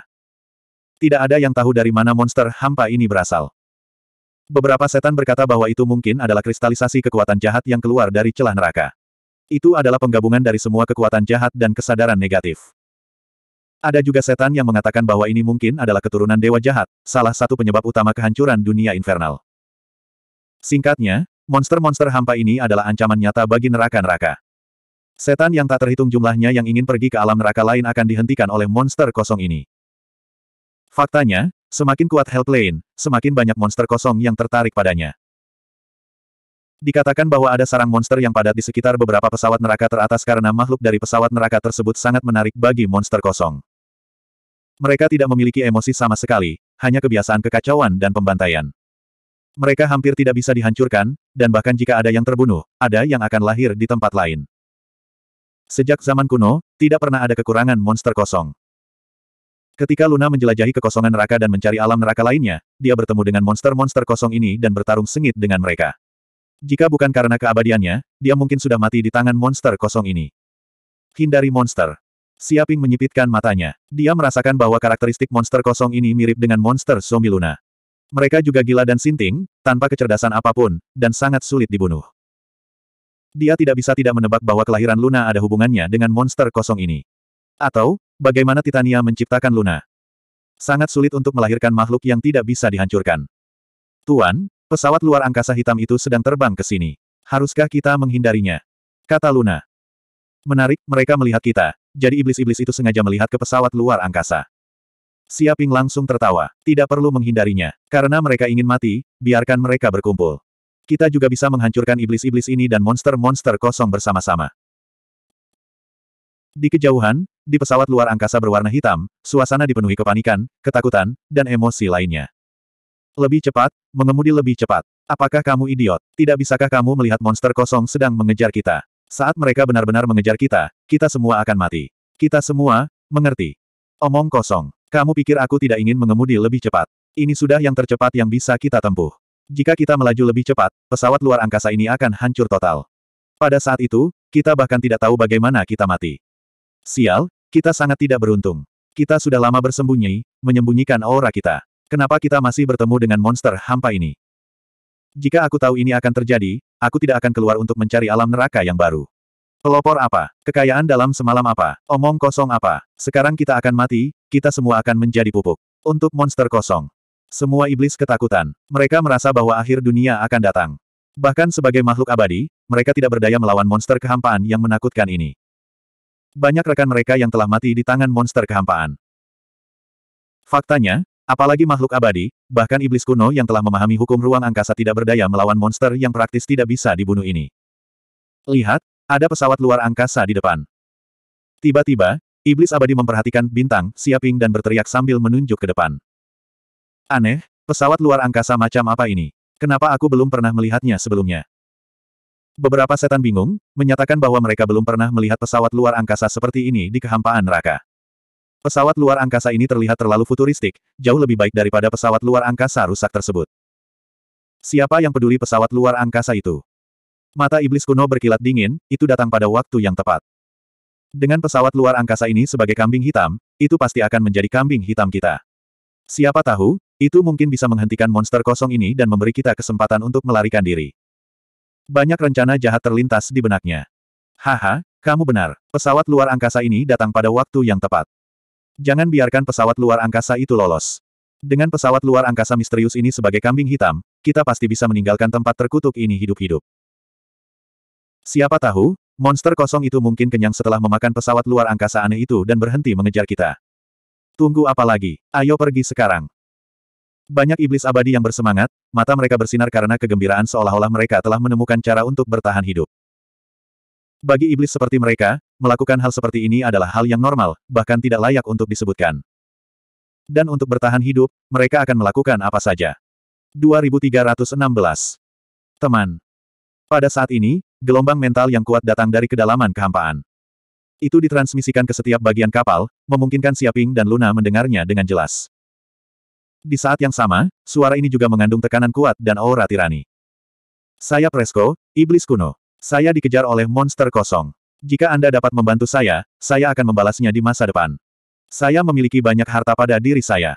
Tidak ada yang tahu dari mana monster hampa ini berasal. Beberapa setan berkata bahwa itu mungkin adalah kristalisasi kekuatan jahat yang keluar dari celah neraka. Itu adalah penggabungan dari semua kekuatan jahat dan kesadaran negatif. Ada juga setan yang mengatakan bahwa ini mungkin adalah keturunan dewa jahat, salah satu penyebab utama kehancuran dunia infernal. Singkatnya, monster-monster hampa ini adalah ancaman nyata bagi neraka-neraka. Setan yang tak terhitung jumlahnya yang ingin pergi ke alam neraka lain akan dihentikan oleh monster kosong ini. Faktanya, semakin kuat Hellplane, semakin banyak monster kosong yang tertarik padanya. Dikatakan bahwa ada sarang monster yang padat di sekitar beberapa pesawat neraka teratas karena makhluk dari pesawat neraka tersebut sangat menarik bagi monster kosong. Mereka tidak memiliki emosi sama sekali, hanya kebiasaan kekacauan dan pembantaian. Mereka hampir tidak bisa dihancurkan, dan bahkan jika ada yang terbunuh, ada yang akan lahir di tempat lain. Sejak zaman kuno, tidak pernah ada kekurangan monster kosong. Ketika Luna menjelajahi kekosongan neraka dan mencari alam neraka lainnya, dia bertemu dengan monster-monster kosong ini dan bertarung sengit dengan mereka. Jika bukan karena keabadiannya, dia mungkin sudah mati di tangan monster kosong ini. Hindari monster. Siaping menyipitkan matanya. Dia merasakan bahwa karakteristik monster kosong ini mirip dengan monster Somiluna. Mereka juga gila dan sinting, tanpa kecerdasan apapun, dan sangat sulit dibunuh. Dia tidak bisa tidak menebak bahwa kelahiran Luna ada hubungannya dengan monster kosong ini. Atau, bagaimana Titania menciptakan Luna. Sangat sulit untuk melahirkan makhluk yang tidak bisa dihancurkan. Tuan, pesawat luar angkasa hitam itu sedang terbang ke sini. Haruskah kita menghindarinya? Kata Luna. Menarik, mereka melihat kita jadi iblis-iblis itu sengaja melihat ke pesawat luar angkasa. Siaping langsung tertawa. Tidak perlu menghindarinya. Karena mereka ingin mati, biarkan mereka berkumpul. Kita juga bisa menghancurkan iblis-iblis ini dan monster-monster kosong bersama-sama. Di kejauhan, di pesawat luar angkasa berwarna hitam, suasana dipenuhi kepanikan, ketakutan, dan emosi lainnya. Lebih cepat, mengemudi lebih cepat. Apakah kamu idiot? Tidak bisakah kamu melihat monster kosong sedang mengejar kita? Saat mereka benar-benar mengejar kita, kita semua akan mati. Kita semua, mengerti. Omong kosong. Kamu pikir aku tidak ingin mengemudi lebih cepat. Ini sudah yang tercepat yang bisa kita tempuh. Jika kita melaju lebih cepat, pesawat luar angkasa ini akan hancur total. Pada saat itu, kita bahkan tidak tahu bagaimana kita mati. Sial, kita sangat tidak beruntung. Kita sudah lama bersembunyi, menyembunyikan aura kita. Kenapa kita masih bertemu dengan monster hampa ini? Jika aku tahu ini akan terjadi, Aku tidak akan keluar untuk mencari alam neraka yang baru. Pelopor apa? Kekayaan dalam semalam apa? Omong kosong apa? Sekarang kita akan mati, kita semua akan menjadi pupuk. Untuk monster kosong. Semua iblis ketakutan. Mereka merasa bahwa akhir dunia akan datang. Bahkan sebagai makhluk abadi, mereka tidak berdaya melawan monster kehampaan yang menakutkan ini. Banyak rekan mereka yang telah mati di tangan monster kehampaan. Faktanya, Apalagi makhluk abadi, bahkan iblis kuno yang telah memahami hukum ruang angkasa tidak berdaya melawan monster yang praktis tidak bisa dibunuh ini. Lihat, ada pesawat luar angkasa di depan. Tiba-tiba, iblis abadi memperhatikan bintang, siaping dan berteriak sambil menunjuk ke depan. Aneh, pesawat luar angkasa macam apa ini? Kenapa aku belum pernah melihatnya sebelumnya? Beberapa setan bingung, menyatakan bahwa mereka belum pernah melihat pesawat luar angkasa seperti ini di kehampaan neraka. Pesawat luar angkasa ini terlihat terlalu futuristik, jauh lebih baik daripada pesawat luar angkasa rusak tersebut. Siapa yang peduli pesawat luar angkasa itu? Mata iblis kuno berkilat dingin, itu datang pada waktu yang tepat. Dengan pesawat luar angkasa ini sebagai kambing hitam, itu pasti akan menjadi kambing hitam kita. Siapa tahu, itu mungkin bisa menghentikan monster kosong ini dan memberi kita kesempatan untuk melarikan diri. Banyak rencana jahat terlintas di benaknya. Haha, kamu benar. Pesawat luar angkasa ini datang pada waktu yang tepat. Jangan biarkan pesawat luar angkasa itu lolos. Dengan pesawat luar angkasa misterius ini sebagai kambing hitam, kita pasti bisa meninggalkan tempat terkutuk ini hidup-hidup. Siapa tahu, monster kosong itu mungkin kenyang setelah memakan pesawat luar angkasa aneh itu dan berhenti mengejar kita. Tunggu apa lagi? Ayo pergi sekarang. Banyak iblis abadi yang bersemangat, mata mereka bersinar karena kegembiraan seolah-olah mereka telah menemukan cara untuk bertahan hidup. Bagi iblis seperti mereka, melakukan hal seperti ini adalah hal yang normal, bahkan tidak layak untuk disebutkan. Dan untuk bertahan hidup, mereka akan melakukan apa saja. 2316 Teman Pada saat ini, gelombang mental yang kuat datang dari kedalaman kehampaan. Itu ditransmisikan ke setiap bagian kapal, memungkinkan Siaping dan Luna mendengarnya dengan jelas. Di saat yang sama, suara ini juga mengandung tekanan kuat dan aura tirani. Saya Presko, iblis kuno. Saya dikejar oleh monster kosong. Jika Anda dapat membantu saya, saya akan membalasnya di masa depan. Saya memiliki banyak harta pada diri saya.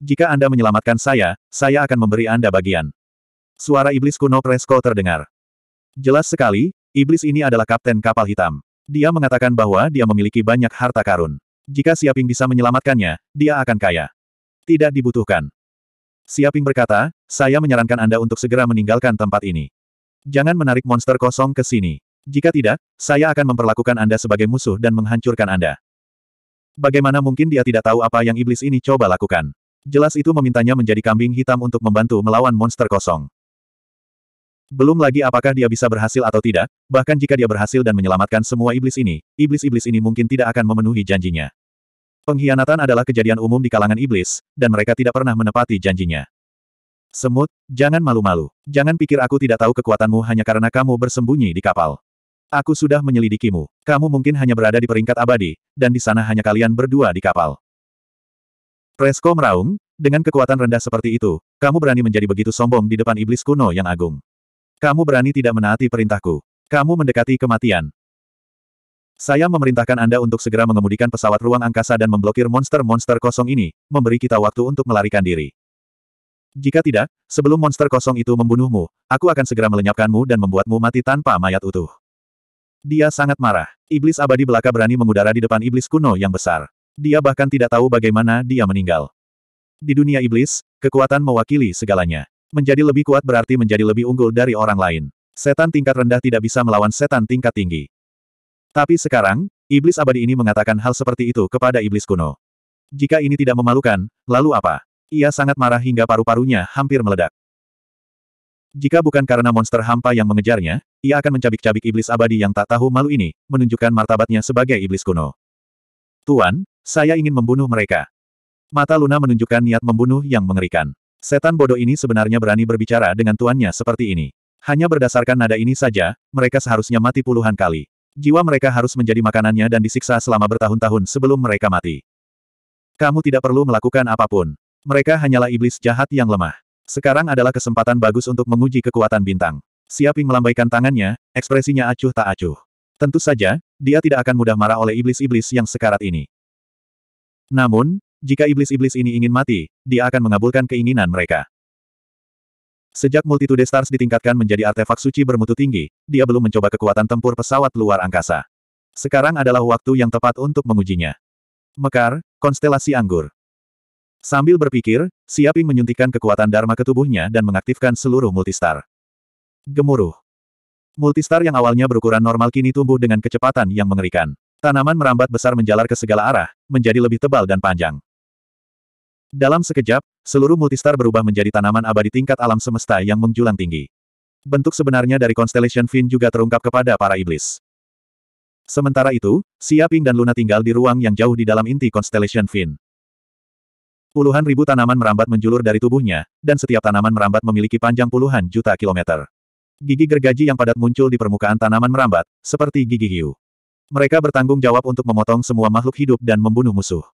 Jika Anda menyelamatkan saya, saya akan memberi Anda bagian. Suara iblis kuno Presko terdengar. Jelas sekali, iblis ini adalah kapten kapal hitam. Dia mengatakan bahwa dia memiliki banyak harta karun. Jika Siaping bisa menyelamatkannya, dia akan kaya. Tidak dibutuhkan. Siaping berkata, saya menyarankan Anda untuk segera meninggalkan tempat ini. Jangan menarik monster kosong ke sini. Jika tidak, saya akan memperlakukan Anda sebagai musuh dan menghancurkan Anda. Bagaimana mungkin dia tidak tahu apa yang iblis ini coba lakukan? Jelas itu memintanya menjadi kambing hitam untuk membantu melawan monster kosong. Belum lagi apakah dia bisa berhasil atau tidak, bahkan jika dia berhasil dan menyelamatkan semua iblis ini, iblis-iblis ini mungkin tidak akan memenuhi janjinya. Pengkhianatan adalah kejadian umum di kalangan iblis, dan mereka tidak pernah menepati janjinya. Semut, jangan malu-malu. Jangan pikir aku tidak tahu kekuatanmu hanya karena kamu bersembunyi di kapal. Aku sudah menyelidikimu. Kamu mungkin hanya berada di peringkat abadi, dan di sana hanya kalian berdua di kapal. Presko meraung, dengan kekuatan rendah seperti itu, kamu berani menjadi begitu sombong di depan iblis kuno yang agung. Kamu berani tidak menaati perintahku. Kamu mendekati kematian. Saya memerintahkan Anda untuk segera mengemudikan pesawat ruang angkasa dan memblokir monster-monster kosong ini, memberi kita waktu untuk melarikan diri. Jika tidak, sebelum monster kosong itu membunuhmu, aku akan segera melenyapkanmu dan membuatmu mati tanpa mayat utuh. Dia sangat marah. Iblis abadi belaka berani mengudara di depan iblis kuno yang besar. Dia bahkan tidak tahu bagaimana dia meninggal. Di dunia iblis, kekuatan mewakili segalanya. Menjadi lebih kuat berarti menjadi lebih unggul dari orang lain. Setan tingkat rendah tidak bisa melawan setan tingkat tinggi. Tapi sekarang, iblis abadi ini mengatakan hal seperti itu kepada iblis kuno. Jika ini tidak memalukan, lalu apa? Ia sangat marah hingga paru-parunya hampir meledak. Jika bukan karena monster hampa yang mengejarnya, ia akan mencabik-cabik iblis abadi yang tak tahu malu ini, menunjukkan martabatnya sebagai iblis kuno. Tuan, saya ingin membunuh mereka. Mata Luna menunjukkan niat membunuh yang mengerikan. Setan bodoh ini sebenarnya berani berbicara dengan tuannya seperti ini. Hanya berdasarkan nada ini saja, mereka seharusnya mati puluhan kali. Jiwa mereka harus menjadi makanannya dan disiksa selama bertahun-tahun sebelum mereka mati. Kamu tidak perlu melakukan apapun. Mereka hanyalah iblis jahat yang lemah. Sekarang adalah kesempatan bagus untuk menguji kekuatan bintang. Siaping melambaikan tangannya, ekspresinya acuh tak acuh. Tentu saja, dia tidak akan mudah marah oleh iblis-iblis yang sekarat ini. Namun, jika iblis-iblis ini ingin mati, dia akan mengabulkan keinginan mereka. Sejak multitude stars ditingkatkan menjadi artefak suci bermutu tinggi, dia belum mencoba kekuatan tempur pesawat luar angkasa. Sekarang adalah waktu yang tepat untuk mengujinya. Mekar, konstelasi anggur. Sambil berpikir, Siaping menyuntikkan kekuatan Dharma ke tubuhnya dan mengaktifkan seluruh multistar. Gemuruh. Multistar yang awalnya berukuran normal kini tumbuh dengan kecepatan yang mengerikan. Tanaman merambat besar menjalar ke segala arah, menjadi lebih tebal dan panjang. Dalam sekejap, seluruh multistar berubah menjadi tanaman abadi tingkat alam semesta yang menjulang tinggi. Bentuk sebenarnya dari Constellation Fin juga terungkap kepada para iblis. Sementara itu, Siaping dan Luna tinggal di ruang yang jauh di dalam inti Constellation Fin. Puluhan ribu tanaman merambat menjulur dari tubuhnya, dan setiap tanaman merambat memiliki panjang puluhan juta kilometer. Gigi gergaji yang padat muncul di permukaan tanaman merambat, seperti gigi hiu. Mereka bertanggung jawab untuk memotong semua makhluk hidup dan membunuh musuh.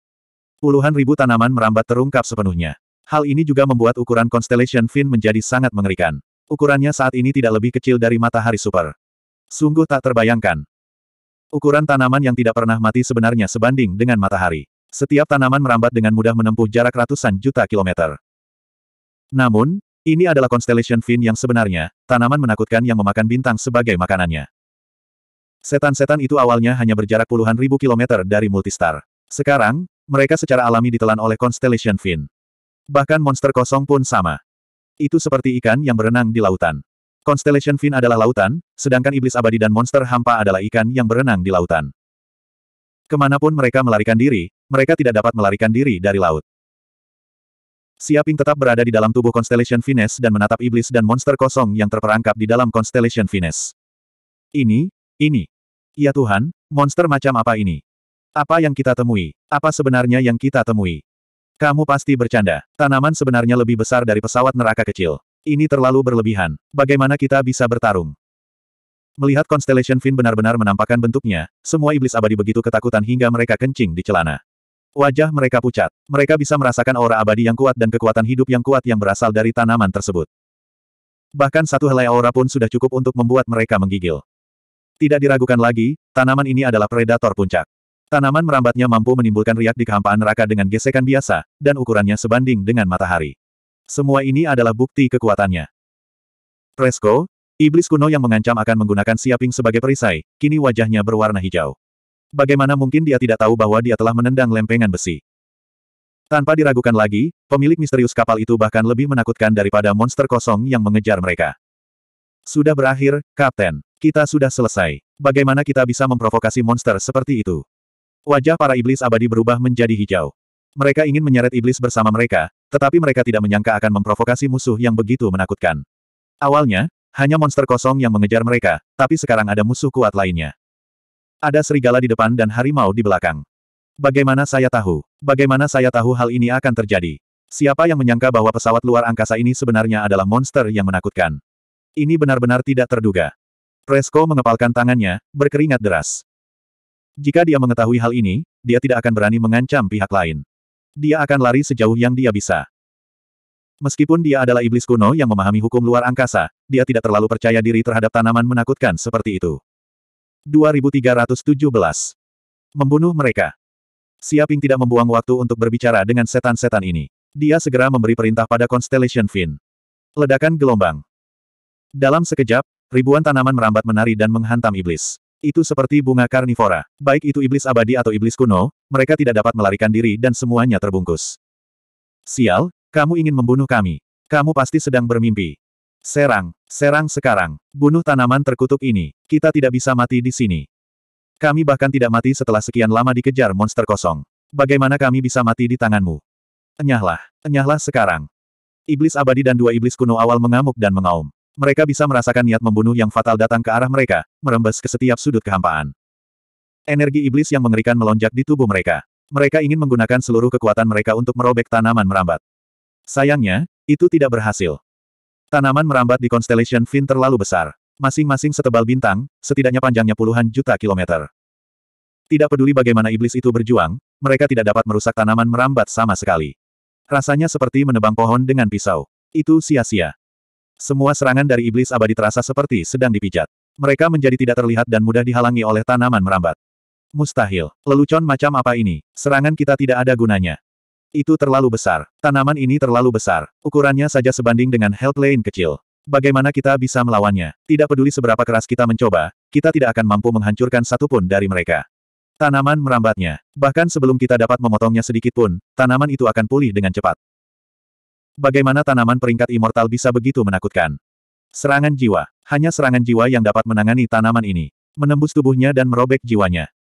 Puluhan ribu tanaman merambat terungkap sepenuhnya. Hal ini juga membuat ukuran Constellation Fin menjadi sangat mengerikan. Ukurannya saat ini tidak lebih kecil dari matahari super. Sungguh tak terbayangkan. Ukuran tanaman yang tidak pernah mati sebenarnya sebanding dengan matahari. Setiap tanaman merambat dengan mudah menempuh jarak ratusan juta kilometer. Namun, ini adalah Constellation Fin yang sebenarnya, tanaman menakutkan yang memakan bintang sebagai makanannya. Setan-setan itu awalnya hanya berjarak puluhan ribu kilometer dari Multistar. Sekarang, mereka secara alami ditelan oleh Constellation Fin. Bahkan monster kosong pun sama. Itu seperti ikan yang berenang di lautan. Constellation Fin adalah lautan, sedangkan iblis abadi dan monster hampa adalah ikan yang berenang di lautan. Kemanapun mereka melarikan diri, mereka tidak dapat melarikan diri dari laut. Siaping tetap berada di dalam tubuh Constellation Venus dan menatap iblis dan monster kosong yang terperangkap di dalam Constellation Venus. Ini, ini. Ya Tuhan, monster macam apa ini? Apa yang kita temui? Apa sebenarnya yang kita temui? Kamu pasti bercanda. Tanaman sebenarnya lebih besar dari pesawat neraka kecil. Ini terlalu berlebihan. Bagaimana kita bisa bertarung? Melihat Constellation Fin benar-benar menampakkan bentuknya, semua iblis abadi begitu ketakutan hingga mereka kencing di celana. Wajah mereka pucat. Mereka bisa merasakan aura abadi yang kuat dan kekuatan hidup yang kuat yang berasal dari tanaman tersebut. Bahkan satu helai aura pun sudah cukup untuk membuat mereka menggigil. Tidak diragukan lagi, tanaman ini adalah predator puncak. Tanaman merambatnya mampu menimbulkan riak di kehampaan neraka dengan gesekan biasa, dan ukurannya sebanding dengan matahari. Semua ini adalah bukti kekuatannya. Presko, iblis kuno yang mengancam akan menggunakan siaping sebagai perisai, kini wajahnya berwarna hijau. Bagaimana mungkin dia tidak tahu bahwa dia telah menendang lempengan besi? Tanpa diragukan lagi, pemilik misterius kapal itu bahkan lebih menakutkan daripada monster kosong yang mengejar mereka. Sudah berakhir, Kapten. Kita sudah selesai. Bagaimana kita bisa memprovokasi monster seperti itu? Wajah para iblis abadi berubah menjadi hijau. Mereka ingin menyeret iblis bersama mereka, tetapi mereka tidak menyangka akan memprovokasi musuh yang begitu menakutkan. Awalnya, hanya monster kosong yang mengejar mereka, tapi sekarang ada musuh kuat lainnya. Ada serigala di depan dan harimau di belakang. Bagaimana saya tahu? Bagaimana saya tahu hal ini akan terjadi? Siapa yang menyangka bahwa pesawat luar angkasa ini sebenarnya adalah monster yang menakutkan? Ini benar-benar tidak terduga. Presko mengepalkan tangannya, berkeringat deras. Jika dia mengetahui hal ini, dia tidak akan berani mengancam pihak lain. Dia akan lari sejauh yang dia bisa. Meskipun dia adalah iblis kuno yang memahami hukum luar angkasa, dia tidak terlalu percaya diri terhadap tanaman menakutkan seperti itu. 2317. Membunuh mereka. Siaping tidak membuang waktu untuk berbicara dengan setan-setan ini. Dia segera memberi perintah pada Constellation Fin. Ledakan gelombang. Dalam sekejap, ribuan tanaman merambat menari dan menghantam iblis. Itu seperti bunga karnivora. Baik itu iblis abadi atau iblis kuno, mereka tidak dapat melarikan diri dan semuanya terbungkus. Sial, kamu ingin membunuh kami. Kamu pasti sedang bermimpi. Serang, serang sekarang. Bunuh tanaman terkutuk ini. Kita tidak bisa mati di sini. Kami bahkan tidak mati setelah sekian lama dikejar monster kosong. Bagaimana kami bisa mati di tanganmu? Enyahlah, enyahlah sekarang. Iblis abadi dan dua iblis kuno awal mengamuk dan mengaum. Mereka bisa merasakan niat membunuh yang fatal datang ke arah mereka, merembes ke setiap sudut kehampaan. Energi iblis yang mengerikan melonjak di tubuh mereka. Mereka ingin menggunakan seluruh kekuatan mereka untuk merobek tanaman merambat. Sayangnya, itu tidak berhasil. Tanaman merambat di Constellation Fin terlalu besar. Masing-masing setebal bintang, setidaknya panjangnya puluhan juta kilometer. Tidak peduli bagaimana iblis itu berjuang, mereka tidak dapat merusak tanaman merambat sama sekali. Rasanya seperti menebang pohon dengan pisau. Itu sia-sia. Semua serangan dari iblis abadi terasa seperti sedang dipijat. Mereka menjadi tidak terlihat dan mudah dihalangi oleh tanaman merambat. Mustahil. Lelucon macam apa ini? Serangan kita tidak ada gunanya. Itu terlalu besar. Tanaman ini terlalu besar. Ukurannya saja sebanding dengan health lane kecil. Bagaimana kita bisa melawannya? Tidak peduli seberapa keras kita mencoba, kita tidak akan mampu menghancurkan satupun dari mereka. Tanaman merambatnya. Bahkan sebelum kita dapat memotongnya sedikit pun, tanaman itu akan pulih dengan cepat. Bagaimana tanaman peringkat immortal bisa begitu menakutkan? Serangan jiwa. Hanya serangan jiwa yang dapat menangani tanaman ini. Menembus tubuhnya dan merobek jiwanya.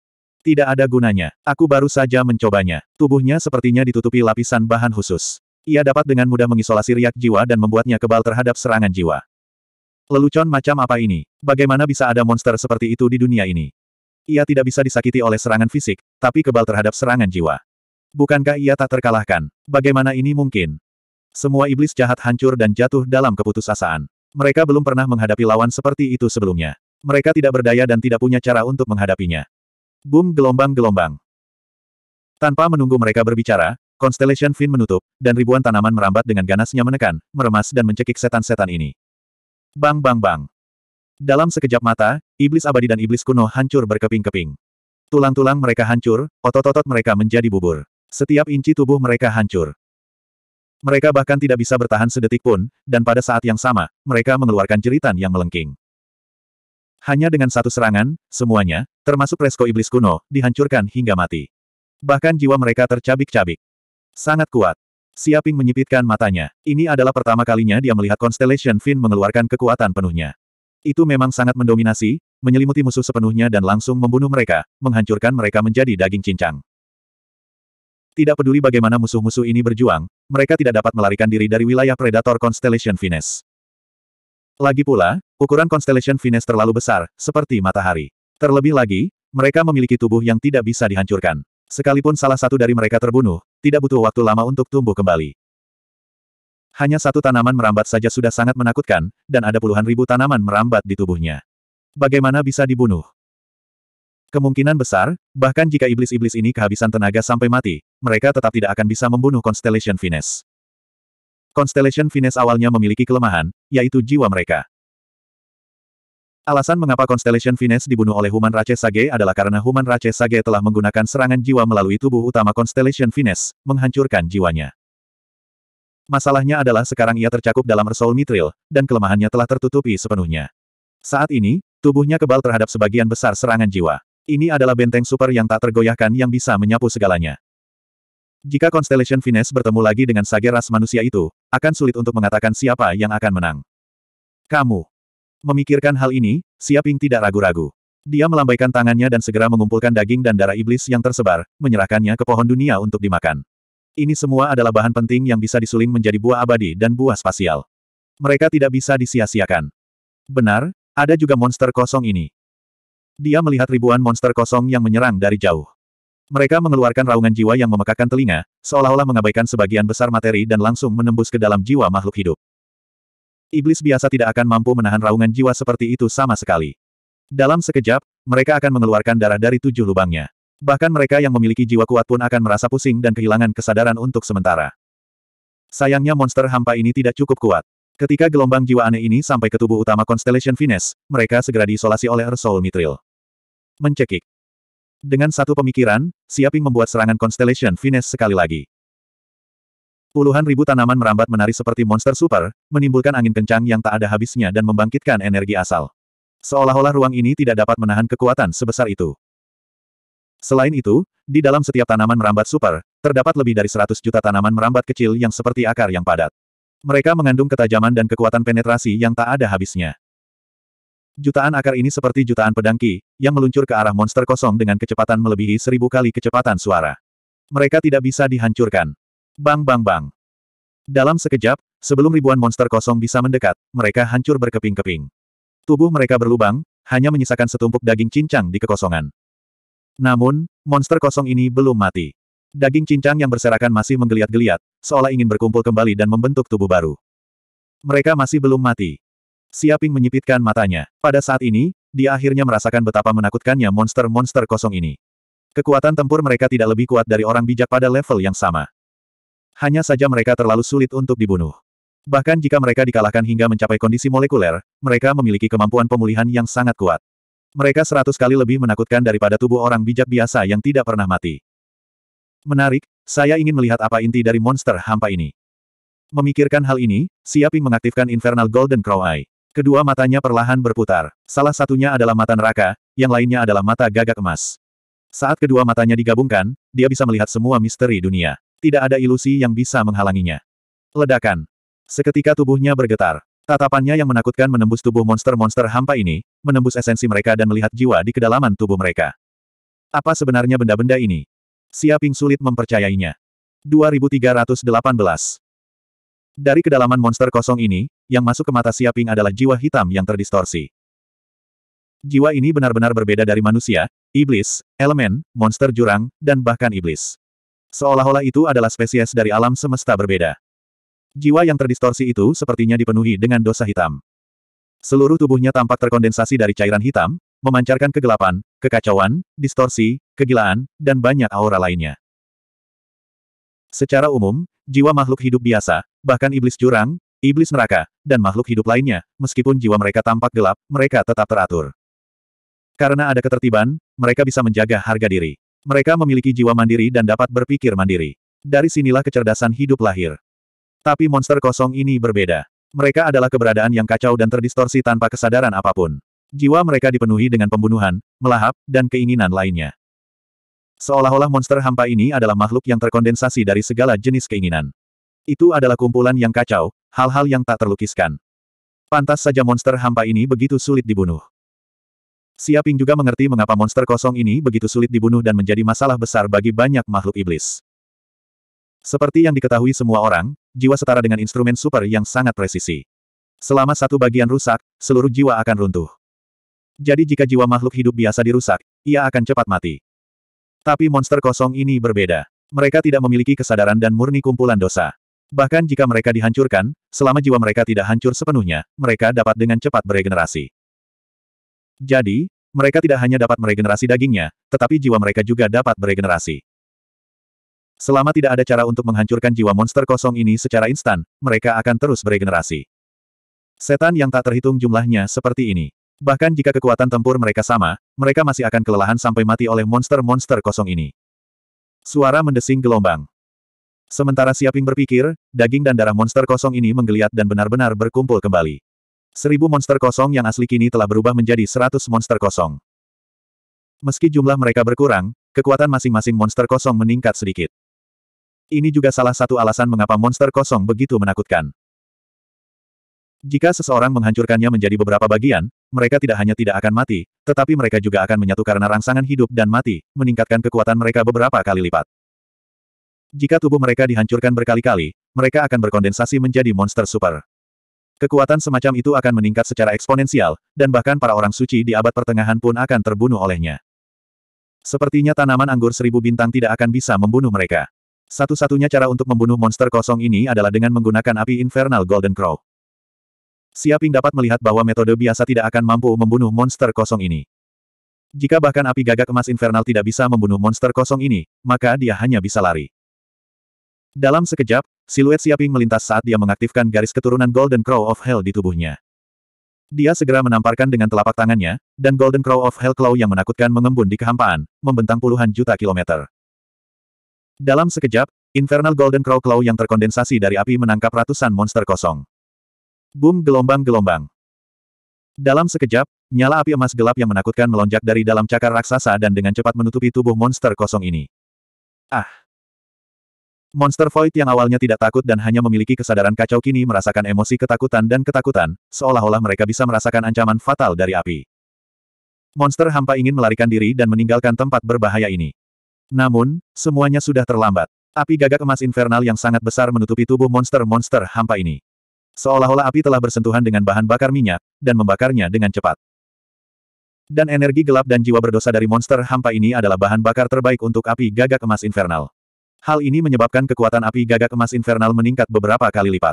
Tidak ada gunanya. Aku baru saja mencobanya. Tubuhnya sepertinya ditutupi lapisan bahan khusus. Ia dapat dengan mudah mengisolasi riak jiwa dan membuatnya kebal terhadap serangan jiwa. Lelucon macam apa ini? Bagaimana bisa ada monster seperti itu di dunia ini? Ia tidak bisa disakiti oleh serangan fisik, tapi kebal terhadap serangan jiwa. Bukankah ia tak terkalahkan? Bagaimana ini mungkin? Semua iblis jahat hancur dan jatuh dalam keputusasaan. Mereka belum pernah menghadapi lawan seperti itu sebelumnya. Mereka tidak berdaya dan tidak punya cara untuk menghadapinya. Boom gelombang-gelombang. Tanpa menunggu mereka berbicara, Constellation Fin menutup, dan ribuan tanaman merambat dengan ganasnya menekan, meremas dan mencekik setan-setan ini. Bang bang bang. Dalam sekejap mata, iblis abadi dan iblis kuno hancur berkeping-keping. Tulang-tulang mereka hancur, otot-otot mereka menjadi bubur. Setiap inci tubuh mereka hancur. Mereka bahkan tidak bisa bertahan sedetik pun, dan pada saat yang sama, mereka mengeluarkan jeritan yang melengking. Hanya dengan satu serangan, semuanya, termasuk Resko Iblis kuno, dihancurkan hingga mati. Bahkan jiwa mereka tercabik-cabik. Sangat kuat. Siaping menyipitkan matanya. Ini adalah pertama kalinya dia melihat Constellation Fin mengeluarkan kekuatan penuhnya. Itu memang sangat mendominasi, menyelimuti musuh sepenuhnya dan langsung membunuh mereka, menghancurkan mereka menjadi daging cincang. Tidak peduli bagaimana musuh-musuh ini berjuang, mereka tidak dapat melarikan diri dari wilayah predator Constellation Finesse. Lagi pula, ukuran Constellation Venus terlalu besar, seperti matahari. Terlebih lagi, mereka memiliki tubuh yang tidak bisa dihancurkan. Sekalipun salah satu dari mereka terbunuh, tidak butuh waktu lama untuk tumbuh kembali. Hanya satu tanaman merambat saja sudah sangat menakutkan, dan ada puluhan ribu tanaman merambat di tubuhnya. Bagaimana bisa dibunuh? Kemungkinan besar, bahkan jika iblis-iblis ini kehabisan tenaga sampai mati, mereka tetap tidak akan bisa membunuh Constellation Finesse. Constellation Vines awalnya memiliki kelemahan, yaitu jiwa mereka. Alasan mengapa Constellation Vines dibunuh oleh Human Race Sage adalah karena Human Race Sage telah menggunakan serangan jiwa melalui tubuh utama Constellation Vines, menghancurkan jiwanya. Masalahnya adalah sekarang ia tercakup dalam Resol Mitril, dan kelemahannya telah tertutupi sepenuhnya. Saat ini, tubuhnya kebal terhadap sebagian besar serangan jiwa. Ini adalah benteng super yang tak tergoyahkan yang bisa menyapu segalanya. Jika Constellation Vines bertemu lagi dengan sage ras manusia itu, akan sulit untuk mengatakan siapa yang akan menang. Kamu. Memikirkan hal ini, Siaping tidak ragu-ragu. Dia melambaikan tangannya dan segera mengumpulkan daging dan darah iblis yang tersebar, menyerahkannya ke pohon dunia untuk dimakan. Ini semua adalah bahan penting yang bisa disuling menjadi buah abadi dan buah spasial. Mereka tidak bisa disia-siakan. Benar, ada juga monster kosong ini. Dia melihat ribuan monster kosong yang menyerang dari jauh. Mereka mengeluarkan raungan jiwa yang memekakan telinga, seolah-olah mengabaikan sebagian besar materi dan langsung menembus ke dalam jiwa makhluk hidup. Iblis biasa tidak akan mampu menahan raungan jiwa seperti itu sama sekali. Dalam sekejap, mereka akan mengeluarkan darah dari tujuh lubangnya. Bahkan mereka yang memiliki jiwa kuat pun akan merasa pusing dan kehilangan kesadaran untuk sementara. Sayangnya monster hampa ini tidak cukup kuat. Ketika gelombang jiwa aneh ini sampai ke tubuh utama Constellation Venus, mereka segera diisolasi oleh Earth Mitril. Mencekik. Dengan satu pemikiran, Siaping membuat serangan Constellation Finesse sekali lagi. Puluhan ribu tanaman merambat menari seperti monster super, menimbulkan angin kencang yang tak ada habisnya dan membangkitkan energi asal. Seolah-olah ruang ini tidak dapat menahan kekuatan sebesar itu. Selain itu, di dalam setiap tanaman merambat super, terdapat lebih dari 100 juta tanaman merambat kecil yang seperti akar yang padat. Mereka mengandung ketajaman dan kekuatan penetrasi yang tak ada habisnya. Jutaan akar ini seperti jutaan pedangki, yang meluncur ke arah monster kosong dengan kecepatan melebihi seribu kali kecepatan suara. Mereka tidak bisa dihancurkan. Bang bang bang. Dalam sekejap, sebelum ribuan monster kosong bisa mendekat, mereka hancur berkeping-keping. Tubuh mereka berlubang, hanya menyisakan setumpuk daging cincang di kekosongan. Namun, monster kosong ini belum mati. Daging cincang yang berserakan masih menggeliat-geliat, seolah ingin berkumpul kembali dan membentuk tubuh baru. Mereka masih belum mati. Siaping menyipitkan matanya. Pada saat ini, dia akhirnya merasakan betapa menakutkannya monster-monster kosong ini. Kekuatan tempur mereka tidak lebih kuat dari orang bijak pada level yang sama. Hanya saja mereka terlalu sulit untuk dibunuh. Bahkan jika mereka dikalahkan hingga mencapai kondisi molekuler, mereka memiliki kemampuan pemulihan yang sangat kuat. Mereka seratus kali lebih menakutkan daripada tubuh orang bijak biasa yang tidak pernah mati. Menarik, saya ingin melihat apa inti dari monster hampa ini. Memikirkan hal ini, Siaping mengaktifkan Infernal Golden Crow Eye. Kedua matanya perlahan berputar. Salah satunya adalah mata neraka, yang lainnya adalah mata gagak emas. Saat kedua matanya digabungkan, dia bisa melihat semua misteri dunia. Tidak ada ilusi yang bisa menghalanginya. Ledakan. Seketika tubuhnya bergetar. Tatapannya yang menakutkan menembus tubuh monster-monster hampa ini, menembus esensi mereka dan melihat jiwa di kedalaman tubuh mereka. Apa sebenarnya benda-benda ini? Siaping sulit mempercayainya. 2318 dari kedalaman monster kosong ini, yang masuk ke mata Siaping adalah jiwa hitam yang terdistorsi. Jiwa ini benar-benar berbeda dari manusia, iblis, elemen, monster jurang, dan bahkan iblis. Seolah-olah itu adalah spesies dari alam semesta berbeda. Jiwa yang terdistorsi itu sepertinya dipenuhi dengan dosa hitam. Seluruh tubuhnya tampak terkondensasi dari cairan hitam, memancarkan kegelapan, kekacauan, distorsi, kegilaan, dan banyak aura lainnya. Secara umum, jiwa makhluk hidup biasa, bahkan iblis jurang, iblis neraka, dan makhluk hidup lainnya, meskipun jiwa mereka tampak gelap, mereka tetap teratur. Karena ada ketertiban, mereka bisa menjaga harga diri. Mereka memiliki jiwa mandiri dan dapat berpikir mandiri. Dari sinilah kecerdasan hidup lahir. Tapi monster kosong ini berbeda. Mereka adalah keberadaan yang kacau dan terdistorsi tanpa kesadaran apapun. Jiwa mereka dipenuhi dengan pembunuhan, melahap, dan keinginan lainnya. Seolah-olah monster hampa ini adalah makhluk yang terkondensasi dari segala jenis keinginan. Itu adalah kumpulan yang kacau, hal-hal yang tak terlukiskan. Pantas saja monster hampa ini begitu sulit dibunuh. Siaping juga mengerti mengapa monster kosong ini begitu sulit dibunuh dan menjadi masalah besar bagi banyak makhluk iblis. Seperti yang diketahui semua orang, jiwa setara dengan instrumen super yang sangat presisi. Selama satu bagian rusak, seluruh jiwa akan runtuh. Jadi jika jiwa makhluk hidup biasa dirusak, ia akan cepat mati. Tapi monster kosong ini berbeda. Mereka tidak memiliki kesadaran dan murni kumpulan dosa. Bahkan jika mereka dihancurkan, selama jiwa mereka tidak hancur sepenuhnya, mereka dapat dengan cepat beregenerasi. Jadi, mereka tidak hanya dapat meregenerasi dagingnya, tetapi jiwa mereka juga dapat beregenerasi. Selama tidak ada cara untuk menghancurkan jiwa monster kosong ini secara instan, mereka akan terus beregenerasi. Setan yang tak terhitung jumlahnya seperti ini. Bahkan jika kekuatan tempur mereka sama, mereka masih akan kelelahan sampai mati oleh monster-monster kosong ini. Suara mendesing gelombang. Sementara Siaping berpikir, daging dan darah monster kosong ini menggeliat dan benar-benar berkumpul kembali. Seribu monster kosong yang asli kini telah berubah menjadi seratus monster kosong. Meski jumlah mereka berkurang, kekuatan masing-masing monster kosong meningkat sedikit. Ini juga salah satu alasan mengapa monster kosong begitu menakutkan. Jika seseorang menghancurkannya menjadi beberapa bagian, mereka tidak hanya tidak akan mati, tetapi mereka juga akan menyatu karena rangsangan hidup dan mati, meningkatkan kekuatan mereka beberapa kali lipat. Jika tubuh mereka dihancurkan berkali-kali, mereka akan berkondensasi menjadi monster super. Kekuatan semacam itu akan meningkat secara eksponensial, dan bahkan para orang suci di abad pertengahan pun akan terbunuh olehnya. Sepertinya tanaman anggur seribu bintang tidak akan bisa membunuh mereka. Satu-satunya cara untuk membunuh monster kosong ini adalah dengan menggunakan api infernal Golden Crow. Siaping dapat melihat bahwa metode biasa tidak akan mampu membunuh monster kosong ini. Jika bahkan api gagak emas infernal tidak bisa membunuh monster kosong ini, maka dia hanya bisa lari. Dalam sekejap, siluet Siaping melintas saat dia mengaktifkan garis keturunan Golden Crow of Hell di tubuhnya. Dia segera menamparkan dengan telapak tangannya, dan Golden Crow of Hell Claw yang menakutkan mengembun di kehampaan, membentang puluhan juta kilometer. Dalam sekejap, Infernal Golden Crow Claw yang terkondensasi dari api menangkap ratusan monster kosong. Boom gelombang-gelombang. Dalam sekejap, nyala api emas gelap yang menakutkan melonjak dari dalam cakar raksasa dan dengan cepat menutupi tubuh monster kosong ini. Ah! Monster Void yang awalnya tidak takut dan hanya memiliki kesadaran kacau kini merasakan emosi ketakutan dan ketakutan, seolah-olah mereka bisa merasakan ancaman fatal dari api. Monster hampa ingin melarikan diri dan meninggalkan tempat berbahaya ini. Namun, semuanya sudah terlambat. Api gagak emas infernal yang sangat besar menutupi tubuh monster-monster hampa ini. Seolah-olah api telah bersentuhan dengan bahan bakar minyak, dan membakarnya dengan cepat. Dan energi gelap dan jiwa berdosa dari monster hampa ini adalah bahan bakar terbaik untuk api gagak emas infernal. Hal ini menyebabkan kekuatan api gagak emas infernal meningkat beberapa kali lipat.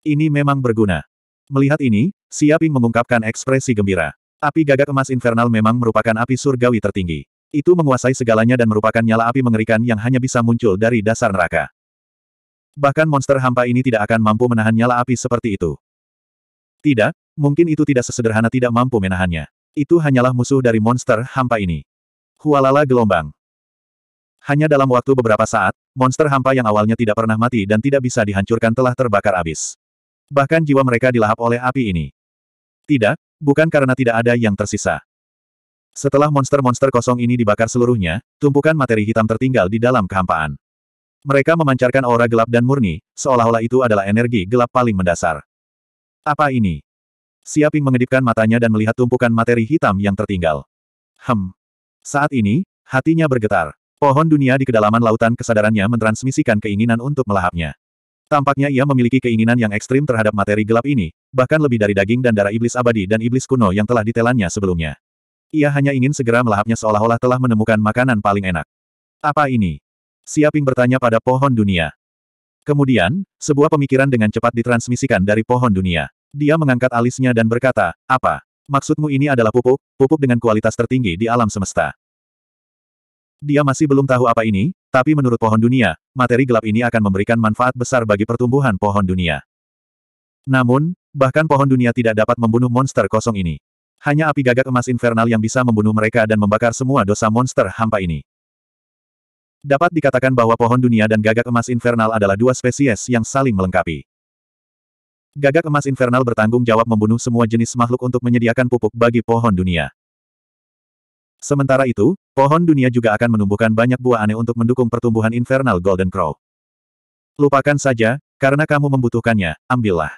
Ini memang berguna. Melihat ini, Siaping mengungkapkan ekspresi gembira. Api gagak emas infernal memang merupakan api surgawi tertinggi. Itu menguasai segalanya dan merupakan nyala api mengerikan yang hanya bisa muncul dari dasar neraka. Bahkan monster hampa ini tidak akan mampu menahan nyala api seperti itu. Tidak, mungkin itu tidak sesederhana tidak mampu menahannya. Itu hanyalah musuh dari monster hampa ini. Hualala gelombang. Hanya dalam waktu beberapa saat, monster hampa yang awalnya tidak pernah mati dan tidak bisa dihancurkan telah terbakar habis. Bahkan jiwa mereka dilahap oleh api ini. Tidak, bukan karena tidak ada yang tersisa. Setelah monster-monster kosong ini dibakar seluruhnya, tumpukan materi hitam tertinggal di dalam kehampaan. Mereka memancarkan aura gelap dan murni, seolah-olah itu adalah energi gelap paling mendasar. Apa ini? Siaping mengedipkan matanya dan melihat tumpukan materi hitam yang tertinggal. Hem. Saat ini, hatinya bergetar. Pohon dunia di kedalaman lautan kesadarannya mentransmisikan keinginan untuk melahapnya. Tampaknya ia memiliki keinginan yang ekstrim terhadap materi gelap ini, bahkan lebih dari daging dan darah iblis abadi dan iblis kuno yang telah ditelannya sebelumnya. Ia hanya ingin segera melahapnya seolah-olah telah menemukan makanan paling enak. Apa ini? Siaping bertanya pada pohon dunia. Kemudian, sebuah pemikiran dengan cepat ditransmisikan dari pohon dunia. Dia mengangkat alisnya dan berkata, apa? Maksudmu ini adalah pupuk, pupuk dengan kualitas tertinggi di alam semesta. Dia masih belum tahu apa ini, tapi menurut pohon dunia, materi gelap ini akan memberikan manfaat besar bagi pertumbuhan pohon dunia. Namun, bahkan pohon dunia tidak dapat membunuh monster kosong ini. Hanya api gagak emas infernal yang bisa membunuh mereka dan membakar semua dosa monster hampa ini. Dapat dikatakan bahwa pohon dunia dan gagak emas infernal adalah dua spesies yang saling melengkapi. Gagak emas infernal bertanggung jawab membunuh semua jenis makhluk untuk menyediakan pupuk bagi pohon dunia. Sementara itu, pohon dunia juga akan menumbuhkan banyak buah aneh untuk mendukung pertumbuhan Infernal Golden Crow. Lupakan saja, karena kamu membutuhkannya, ambillah.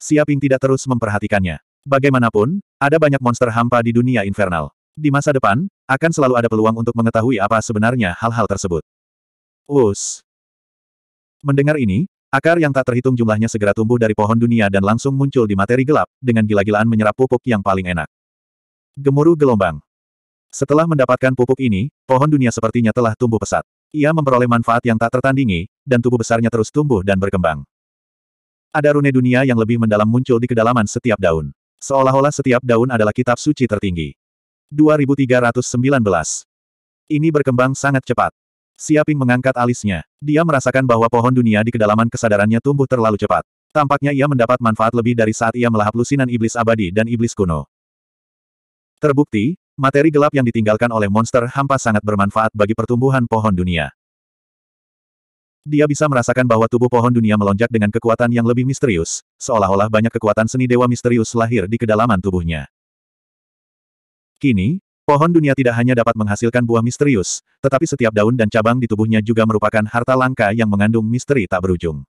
Siaping tidak terus memperhatikannya. Bagaimanapun, ada banyak monster hampa di dunia Infernal. Di masa depan, akan selalu ada peluang untuk mengetahui apa sebenarnya hal-hal tersebut. Us. Mendengar ini, Akar yang tak terhitung jumlahnya segera tumbuh dari pohon dunia dan langsung muncul di materi gelap, dengan gila-gilaan menyerap pupuk yang paling enak. Gemuruh gelombang. Setelah mendapatkan pupuk ini, pohon dunia sepertinya telah tumbuh pesat. Ia memperoleh manfaat yang tak tertandingi, dan tubuh besarnya terus tumbuh dan berkembang. Ada rune dunia yang lebih mendalam muncul di kedalaman setiap daun. Seolah-olah setiap daun adalah kitab suci tertinggi. 2319 Ini berkembang sangat cepat. Siaping mengangkat alisnya. Dia merasakan bahwa pohon dunia di kedalaman kesadarannya tumbuh terlalu cepat. Tampaknya ia mendapat manfaat lebih dari saat ia melahap lusinan iblis abadi dan iblis kuno. Terbukti, Materi gelap yang ditinggalkan oleh monster hampa sangat bermanfaat bagi pertumbuhan pohon dunia. Dia bisa merasakan bahwa tubuh pohon dunia melonjak dengan kekuatan yang lebih misterius, seolah-olah banyak kekuatan seni dewa misterius lahir di kedalaman tubuhnya. Kini, pohon dunia tidak hanya dapat menghasilkan buah misterius, tetapi setiap daun dan cabang di tubuhnya juga merupakan harta langka yang mengandung misteri tak berujung.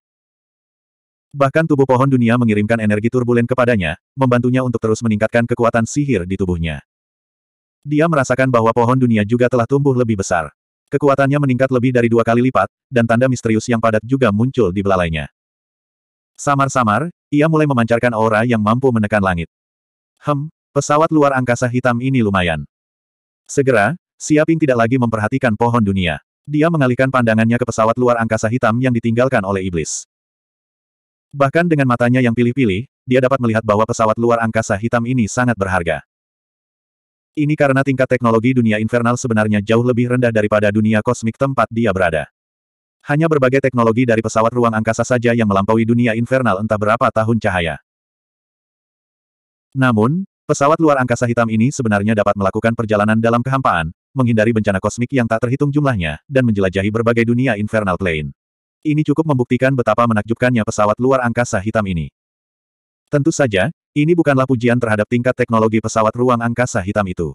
Bahkan tubuh pohon dunia mengirimkan energi turbulen kepadanya, membantunya untuk terus meningkatkan kekuatan sihir di tubuhnya. Dia merasakan bahwa pohon dunia juga telah tumbuh lebih besar. Kekuatannya meningkat lebih dari dua kali lipat, dan tanda misterius yang padat juga muncul di belalainya. Samar-samar, ia mulai memancarkan aura yang mampu menekan langit. Hem, pesawat luar angkasa hitam ini lumayan. Segera, Siaping tidak lagi memperhatikan pohon dunia. Dia mengalihkan pandangannya ke pesawat luar angkasa hitam yang ditinggalkan oleh iblis. Bahkan dengan matanya yang pilih-pilih, dia dapat melihat bahwa pesawat luar angkasa hitam ini sangat berharga. Ini karena tingkat teknologi dunia infernal sebenarnya jauh lebih rendah daripada dunia kosmik tempat dia berada. Hanya berbagai teknologi dari pesawat ruang angkasa saja yang melampaui dunia infernal entah berapa tahun cahaya. Namun, pesawat luar angkasa hitam ini sebenarnya dapat melakukan perjalanan dalam kehampaan, menghindari bencana kosmik yang tak terhitung jumlahnya, dan menjelajahi berbagai dunia infernal plane. Ini cukup membuktikan betapa menakjubkannya pesawat luar angkasa hitam ini. Tentu saja, ini bukanlah pujian terhadap tingkat teknologi pesawat ruang angkasa hitam itu.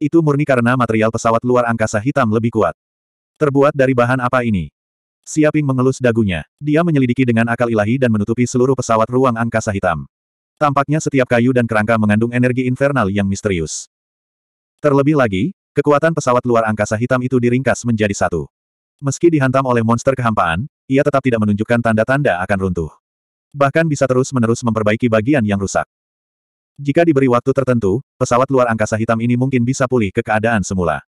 Itu murni karena material pesawat luar angkasa hitam lebih kuat. Terbuat dari bahan apa ini? Siaping mengelus dagunya. Dia menyelidiki dengan akal ilahi dan menutupi seluruh pesawat ruang angkasa hitam. Tampaknya setiap kayu dan kerangka mengandung energi infernal yang misterius. Terlebih lagi, kekuatan pesawat luar angkasa hitam itu diringkas menjadi satu. Meski dihantam oleh monster kehampaan, ia tetap tidak menunjukkan tanda-tanda akan runtuh. Bahkan bisa terus-menerus memperbaiki bagian yang rusak. Jika diberi waktu tertentu, pesawat luar angkasa hitam ini mungkin bisa pulih ke keadaan semula.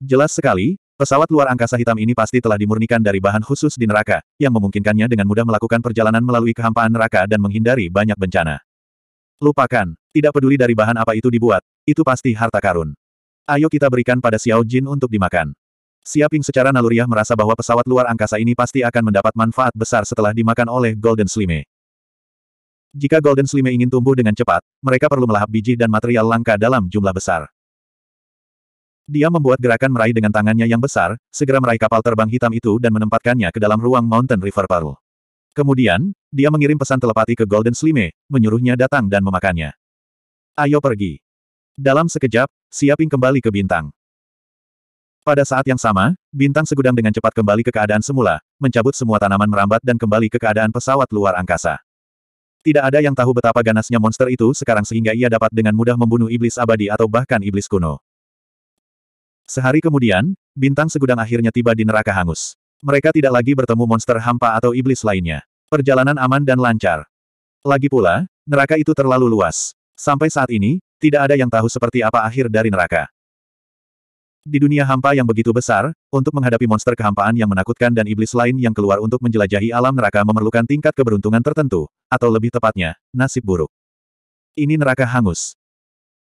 Jelas sekali, pesawat luar angkasa hitam ini pasti telah dimurnikan dari bahan khusus di neraka, yang memungkinkannya dengan mudah melakukan perjalanan melalui kehampaan neraka dan menghindari banyak bencana. Lupakan, tidak peduli dari bahan apa itu dibuat, itu pasti harta karun. Ayo kita berikan pada Xiao Jin untuk dimakan. Siaping secara naluriah merasa bahwa pesawat luar angkasa ini pasti akan mendapat manfaat besar setelah dimakan oleh Golden Slime. Jika Golden Slime ingin tumbuh dengan cepat, mereka perlu melahap biji dan material langka dalam jumlah besar. Dia membuat gerakan meraih dengan tangannya yang besar, segera meraih kapal terbang hitam itu dan menempatkannya ke dalam ruang Mountain River Pearl. Kemudian, dia mengirim pesan telepati ke Golden Slime, menyuruhnya datang dan memakannya. Ayo pergi. Dalam sekejap, Siaping kembali ke bintang. Pada saat yang sama, bintang segudang dengan cepat kembali ke keadaan semula, mencabut semua tanaman merambat dan kembali ke keadaan pesawat luar angkasa. Tidak ada yang tahu betapa ganasnya monster itu sekarang sehingga ia dapat dengan mudah membunuh iblis abadi atau bahkan iblis kuno. Sehari kemudian, bintang segudang akhirnya tiba di neraka hangus. Mereka tidak lagi bertemu monster hampa atau iblis lainnya. Perjalanan aman dan lancar. Lagi pula, neraka itu terlalu luas. Sampai saat ini, tidak ada yang tahu seperti apa akhir dari neraka. Di dunia hampa yang begitu besar, untuk menghadapi monster kehampaan yang menakutkan dan iblis lain yang keluar untuk menjelajahi alam neraka memerlukan tingkat keberuntungan tertentu, atau lebih tepatnya, nasib buruk. Ini neraka hangus.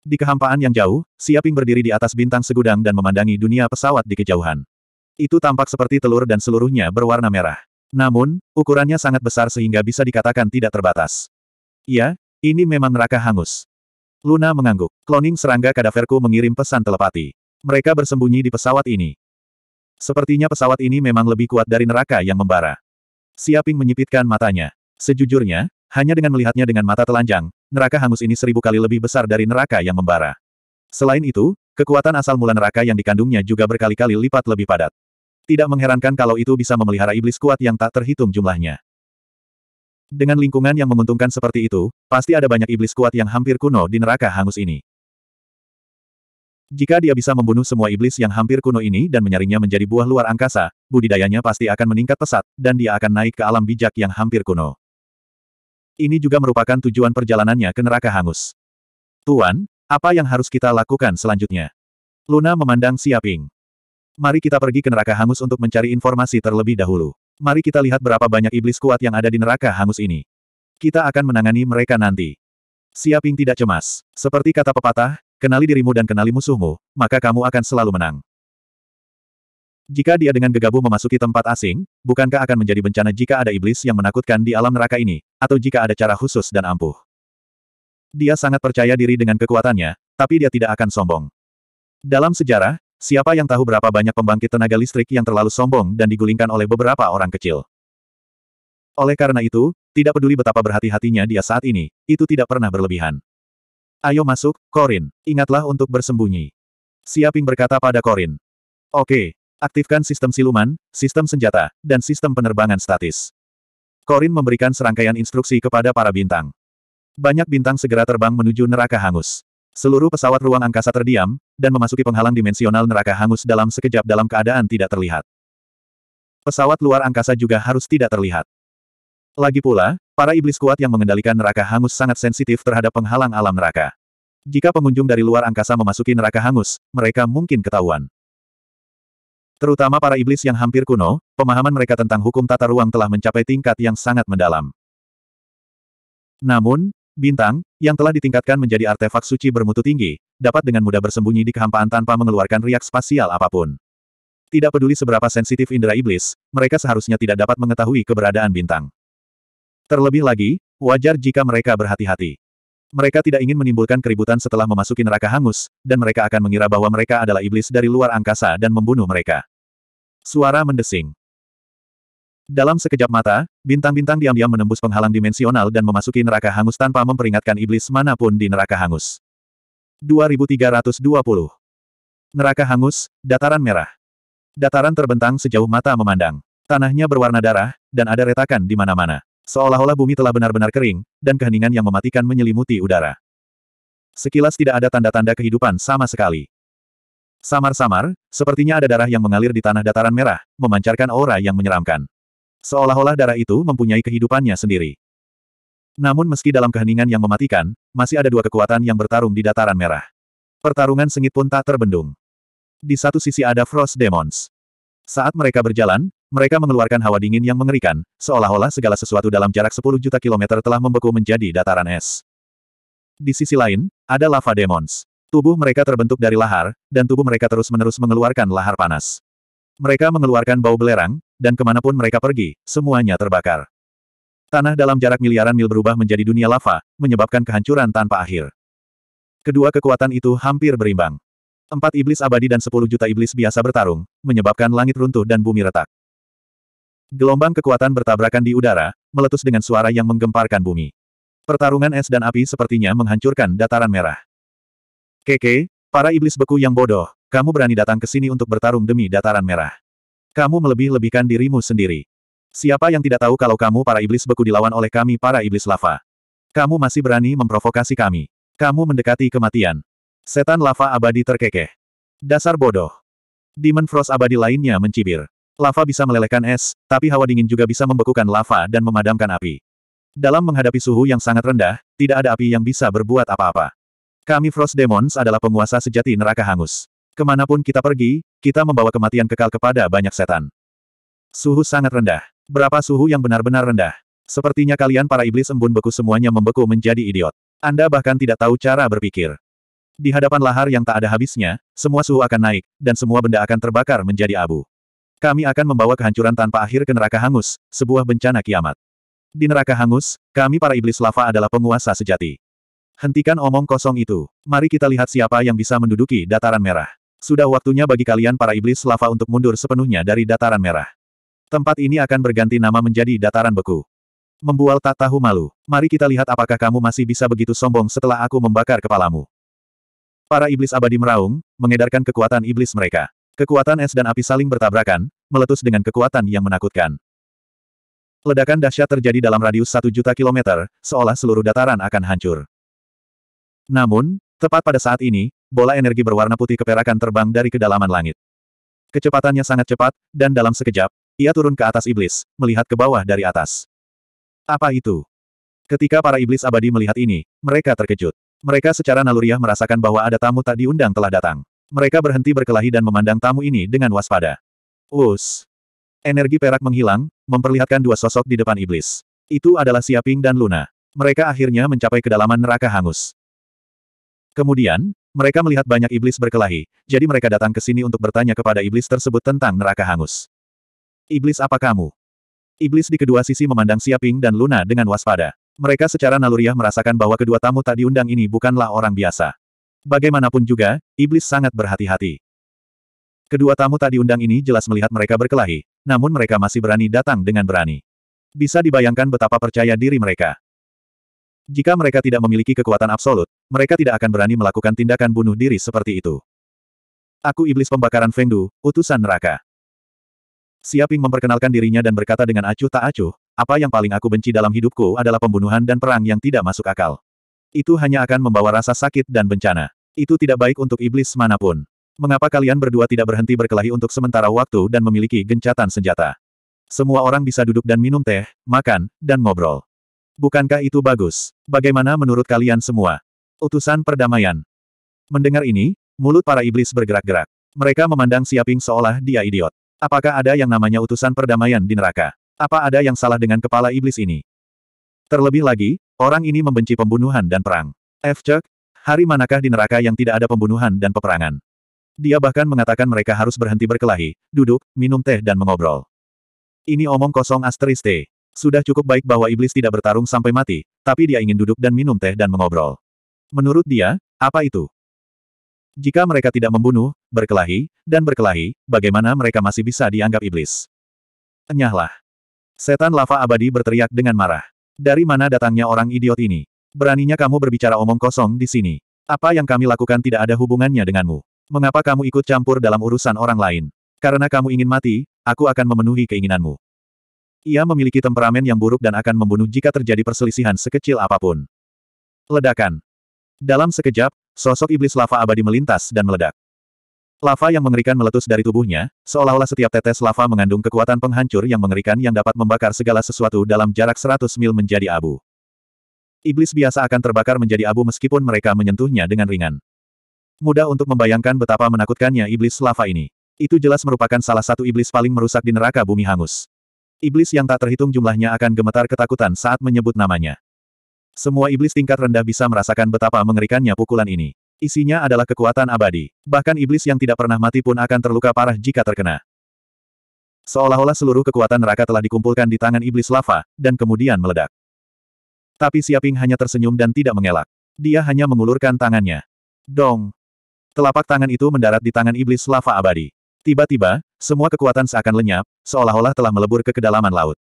Di kehampaan yang jauh, Siaping berdiri di atas bintang segudang dan memandangi dunia pesawat di kejauhan. Itu tampak seperti telur dan seluruhnya berwarna merah. Namun, ukurannya sangat besar sehingga bisa dikatakan tidak terbatas. Ya, ini memang neraka hangus. Luna mengangguk. Kloning serangga kadaverku mengirim pesan telepati. Mereka bersembunyi di pesawat ini. Sepertinya pesawat ini memang lebih kuat dari neraka yang membara. Siaping menyipitkan matanya. Sejujurnya, hanya dengan melihatnya dengan mata telanjang, neraka hangus ini seribu kali lebih besar dari neraka yang membara. Selain itu, kekuatan asal mula neraka yang dikandungnya juga berkali-kali lipat lebih padat. Tidak mengherankan kalau itu bisa memelihara iblis kuat yang tak terhitung jumlahnya. Dengan lingkungan yang menguntungkan seperti itu, pasti ada banyak iblis kuat yang hampir kuno di neraka hangus ini. Jika dia bisa membunuh semua iblis yang hampir kuno ini dan menyaringnya menjadi buah luar angkasa, budidayanya pasti akan meningkat pesat, dan dia akan naik ke alam bijak yang hampir kuno. Ini juga merupakan tujuan perjalanannya ke neraka hangus. Tuan, apa yang harus kita lakukan selanjutnya? Luna memandang Siaping. Mari kita pergi ke neraka hangus untuk mencari informasi terlebih dahulu. Mari kita lihat berapa banyak iblis kuat yang ada di neraka hangus ini. Kita akan menangani mereka nanti. Siaping tidak cemas. Seperti kata pepatah, kenali dirimu dan kenali musuhmu, maka kamu akan selalu menang. Jika dia dengan gegabah memasuki tempat asing, bukankah akan menjadi bencana jika ada iblis yang menakutkan di alam neraka ini, atau jika ada cara khusus dan ampuh? Dia sangat percaya diri dengan kekuatannya, tapi dia tidak akan sombong. Dalam sejarah, siapa yang tahu berapa banyak pembangkit tenaga listrik yang terlalu sombong dan digulingkan oleh beberapa orang kecil? Oleh karena itu, tidak peduli betapa berhati-hatinya dia saat ini, itu tidak pernah berlebihan. Ayo masuk, Korin. Ingatlah untuk bersembunyi. Siaping berkata pada Korin. Oke, aktifkan sistem siluman, sistem senjata, dan sistem penerbangan statis. Korin memberikan serangkaian instruksi kepada para bintang. Banyak bintang segera terbang menuju neraka hangus. Seluruh pesawat ruang angkasa terdiam, dan memasuki penghalang dimensional neraka hangus dalam sekejap dalam keadaan tidak terlihat. Pesawat luar angkasa juga harus tidak terlihat. Lagi pula, para iblis kuat yang mengendalikan neraka hangus sangat sensitif terhadap penghalang alam neraka. Jika pengunjung dari luar angkasa memasuki neraka hangus, mereka mungkin ketahuan. Terutama para iblis yang hampir kuno, pemahaman mereka tentang hukum tata ruang telah mencapai tingkat yang sangat mendalam. Namun, bintang, yang telah ditingkatkan menjadi artefak suci bermutu tinggi, dapat dengan mudah bersembunyi di kehampaan tanpa mengeluarkan riak spasial apapun. Tidak peduli seberapa sensitif indera iblis, mereka seharusnya tidak dapat mengetahui keberadaan bintang. Terlebih lagi, wajar jika mereka berhati-hati. Mereka tidak ingin menimbulkan keributan setelah memasuki neraka hangus, dan mereka akan mengira bahwa mereka adalah iblis dari luar angkasa dan membunuh mereka. Suara mendesing. Dalam sekejap mata, bintang-bintang diam-diam menembus penghalang dimensional dan memasuki neraka hangus tanpa memperingatkan iblis manapun di neraka hangus. 2320 Neraka hangus, dataran merah. Dataran terbentang sejauh mata memandang. Tanahnya berwarna darah, dan ada retakan di mana-mana. Seolah-olah bumi telah benar-benar kering, dan keheningan yang mematikan menyelimuti udara. Sekilas tidak ada tanda-tanda kehidupan sama sekali. Samar-samar, sepertinya ada darah yang mengalir di tanah dataran merah, memancarkan aura yang menyeramkan. Seolah-olah darah itu mempunyai kehidupannya sendiri. Namun meski dalam keheningan yang mematikan, masih ada dua kekuatan yang bertarung di dataran merah. Pertarungan sengit pun tak terbendung. Di satu sisi ada Frost Demons. Saat mereka berjalan, mereka mengeluarkan hawa dingin yang mengerikan, seolah-olah segala sesuatu dalam jarak 10 juta kilometer telah membeku menjadi dataran es. Di sisi lain, ada lava demons. Tubuh mereka terbentuk dari lahar, dan tubuh mereka terus-menerus mengeluarkan lahar panas. Mereka mengeluarkan bau belerang, dan kemanapun mereka pergi, semuanya terbakar. Tanah dalam jarak miliaran mil berubah menjadi dunia lava, menyebabkan kehancuran tanpa akhir. Kedua kekuatan itu hampir berimbang. Empat iblis abadi dan sepuluh juta iblis biasa bertarung, menyebabkan langit runtuh dan bumi retak. Gelombang kekuatan bertabrakan di udara, meletus dengan suara yang menggemparkan bumi. Pertarungan es dan api sepertinya menghancurkan dataran merah. Keke, para iblis beku yang bodoh, kamu berani datang ke sini untuk bertarung demi dataran merah. Kamu melebih-lebihkan dirimu sendiri. Siapa yang tidak tahu kalau kamu para iblis beku dilawan oleh kami para iblis lava? Kamu masih berani memprovokasi kami. Kamu mendekati kematian. Setan lava abadi terkekeh. Dasar bodoh. Demon Frost abadi lainnya mencibir. Lava bisa melelehkan es, tapi hawa dingin juga bisa membekukan lava dan memadamkan api. Dalam menghadapi suhu yang sangat rendah, tidak ada api yang bisa berbuat apa-apa. Kami Frost Demons adalah penguasa sejati neraka hangus. Kemanapun kita pergi, kita membawa kematian kekal kepada banyak setan. Suhu sangat rendah. Berapa suhu yang benar-benar rendah? Sepertinya kalian para iblis embun beku semuanya membeku menjadi idiot. Anda bahkan tidak tahu cara berpikir. Di hadapan lahar yang tak ada habisnya, semua suhu akan naik, dan semua benda akan terbakar menjadi abu. Kami akan membawa kehancuran tanpa akhir ke neraka hangus, sebuah bencana kiamat. Di neraka hangus, kami para iblis lava adalah penguasa sejati. Hentikan omong kosong itu. Mari kita lihat siapa yang bisa menduduki dataran merah. Sudah waktunya bagi kalian para iblis lava untuk mundur sepenuhnya dari dataran merah. Tempat ini akan berganti nama menjadi dataran beku. Membual tak tahu malu. Mari kita lihat apakah kamu masih bisa begitu sombong setelah aku membakar kepalamu. Para iblis abadi meraung, mengedarkan kekuatan iblis mereka. Kekuatan es dan api saling bertabrakan, meletus dengan kekuatan yang menakutkan. Ledakan dahsyat terjadi dalam radius satu juta kilometer, seolah seluruh dataran akan hancur. Namun, tepat pada saat ini, bola energi berwarna putih keperakan terbang dari kedalaman langit. Kecepatannya sangat cepat, dan dalam sekejap, ia turun ke atas iblis, melihat ke bawah dari atas. Apa itu? Ketika para iblis abadi melihat ini, mereka terkejut. Mereka secara naluriah merasakan bahwa ada tamu tak diundang telah datang. Mereka berhenti berkelahi dan memandang tamu ini dengan waspada. Us. Energi perak menghilang, memperlihatkan dua sosok di depan iblis. Itu adalah Siaping dan Luna. Mereka akhirnya mencapai kedalaman neraka hangus. Kemudian, mereka melihat banyak iblis berkelahi, jadi mereka datang ke sini untuk bertanya kepada iblis tersebut tentang neraka hangus. Iblis apa kamu? Iblis di kedua sisi memandang Siaping dan Luna dengan waspada. Mereka secara naluriah merasakan bahwa kedua tamu tak diundang ini bukanlah orang biasa. Bagaimanapun juga, iblis sangat berhati-hati. Kedua tamu tadi undang ini jelas melihat mereka berkelahi, namun mereka masih berani datang dengan berani. Bisa dibayangkan betapa percaya diri mereka. Jika mereka tidak memiliki kekuatan absolut, mereka tidak akan berani melakukan tindakan bunuh diri seperti itu. Aku iblis pembakaran Fengdu, utusan neraka. Siaping memperkenalkan dirinya dan berkata dengan acuh tak acuh, apa yang paling aku benci dalam hidupku adalah pembunuhan dan perang yang tidak masuk akal. Itu hanya akan membawa rasa sakit dan bencana. Itu tidak baik untuk iblis manapun. Mengapa kalian berdua tidak berhenti berkelahi untuk sementara waktu dan memiliki gencatan senjata? Semua orang bisa duduk dan minum teh, makan, dan ngobrol. Bukankah itu bagus? Bagaimana menurut kalian semua? Utusan perdamaian. Mendengar ini, mulut para iblis bergerak-gerak. Mereka memandang Siaping seolah dia idiot. Apakah ada yang namanya utusan perdamaian di neraka? Apa ada yang salah dengan kepala iblis ini? Terlebih lagi, Orang ini membenci pembunuhan dan perang. F. Chuck, hari manakah di neraka yang tidak ada pembunuhan dan peperangan? Dia bahkan mengatakan mereka harus berhenti berkelahi, duduk, minum teh dan mengobrol. Ini omong kosong asteris T. Sudah cukup baik bahwa iblis tidak bertarung sampai mati, tapi dia ingin duduk dan minum teh dan mengobrol. Menurut dia, apa itu? Jika mereka tidak membunuh, berkelahi, dan berkelahi, bagaimana mereka masih bisa dianggap iblis? Enyahlah. Setan lava abadi berteriak dengan marah. Dari mana datangnya orang idiot ini? Beraninya kamu berbicara omong kosong di sini. Apa yang kami lakukan tidak ada hubungannya denganmu. Mengapa kamu ikut campur dalam urusan orang lain? Karena kamu ingin mati, aku akan memenuhi keinginanmu. Ia memiliki temperamen yang buruk dan akan membunuh jika terjadi perselisihan sekecil apapun. Ledakan. Dalam sekejap, sosok iblis lava abadi melintas dan meledak. Lava yang mengerikan meletus dari tubuhnya, seolah-olah setiap tetes lava mengandung kekuatan penghancur yang mengerikan yang dapat membakar segala sesuatu dalam jarak 100 mil menjadi abu. Iblis biasa akan terbakar menjadi abu meskipun mereka menyentuhnya dengan ringan. Mudah untuk membayangkan betapa menakutkannya iblis lava ini. Itu jelas merupakan salah satu iblis paling merusak di neraka bumi hangus. Iblis yang tak terhitung jumlahnya akan gemetar ketakutan saat menyebut namanya. Semua iblis tingkat rendah bisa merasakan betapa mengerikannya pukulan ini. Isinya adalah kekuatan abadi. Bahkan iblis yang tidak pernah mati pun akan terluka parah jika terkena. Seolah-olah seluruh kekuatan neraka telah dikumpulkan di tangan iblis lava, dan kemudian meledak. Tapi Siaping hanya tersenyum dan tidak mengelak. Dia hanya mengulurkan tangannya. Dong! Telapak tangan itu mendarat di tangan iblis lava abadi. Tiba-tiba, semua kekuatan seakan lenyap, seolah-olah telah melebur ke kedalaman laut.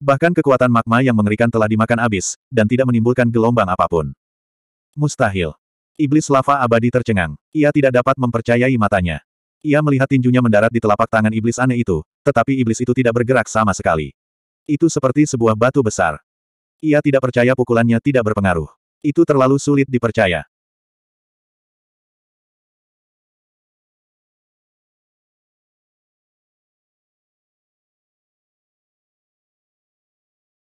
Bahkan kekuatan magma yang mengerikan telah dimakan habis, dan tidak menimbulkan gelombang apapun. Mustahil. Iblis lava abadi tercengang. Ia tidak dapat mempercayai matanya. Ia melihat tinjunya mendarat di telapak tangan iblis aneh itu, tetapi iblis itu tidak bergerak sama sekali. Itu seperti sebuah batu besar. Ia tidak percaya pukulannya tidak berpengaruh. Itu terlalu sulit dipercaya.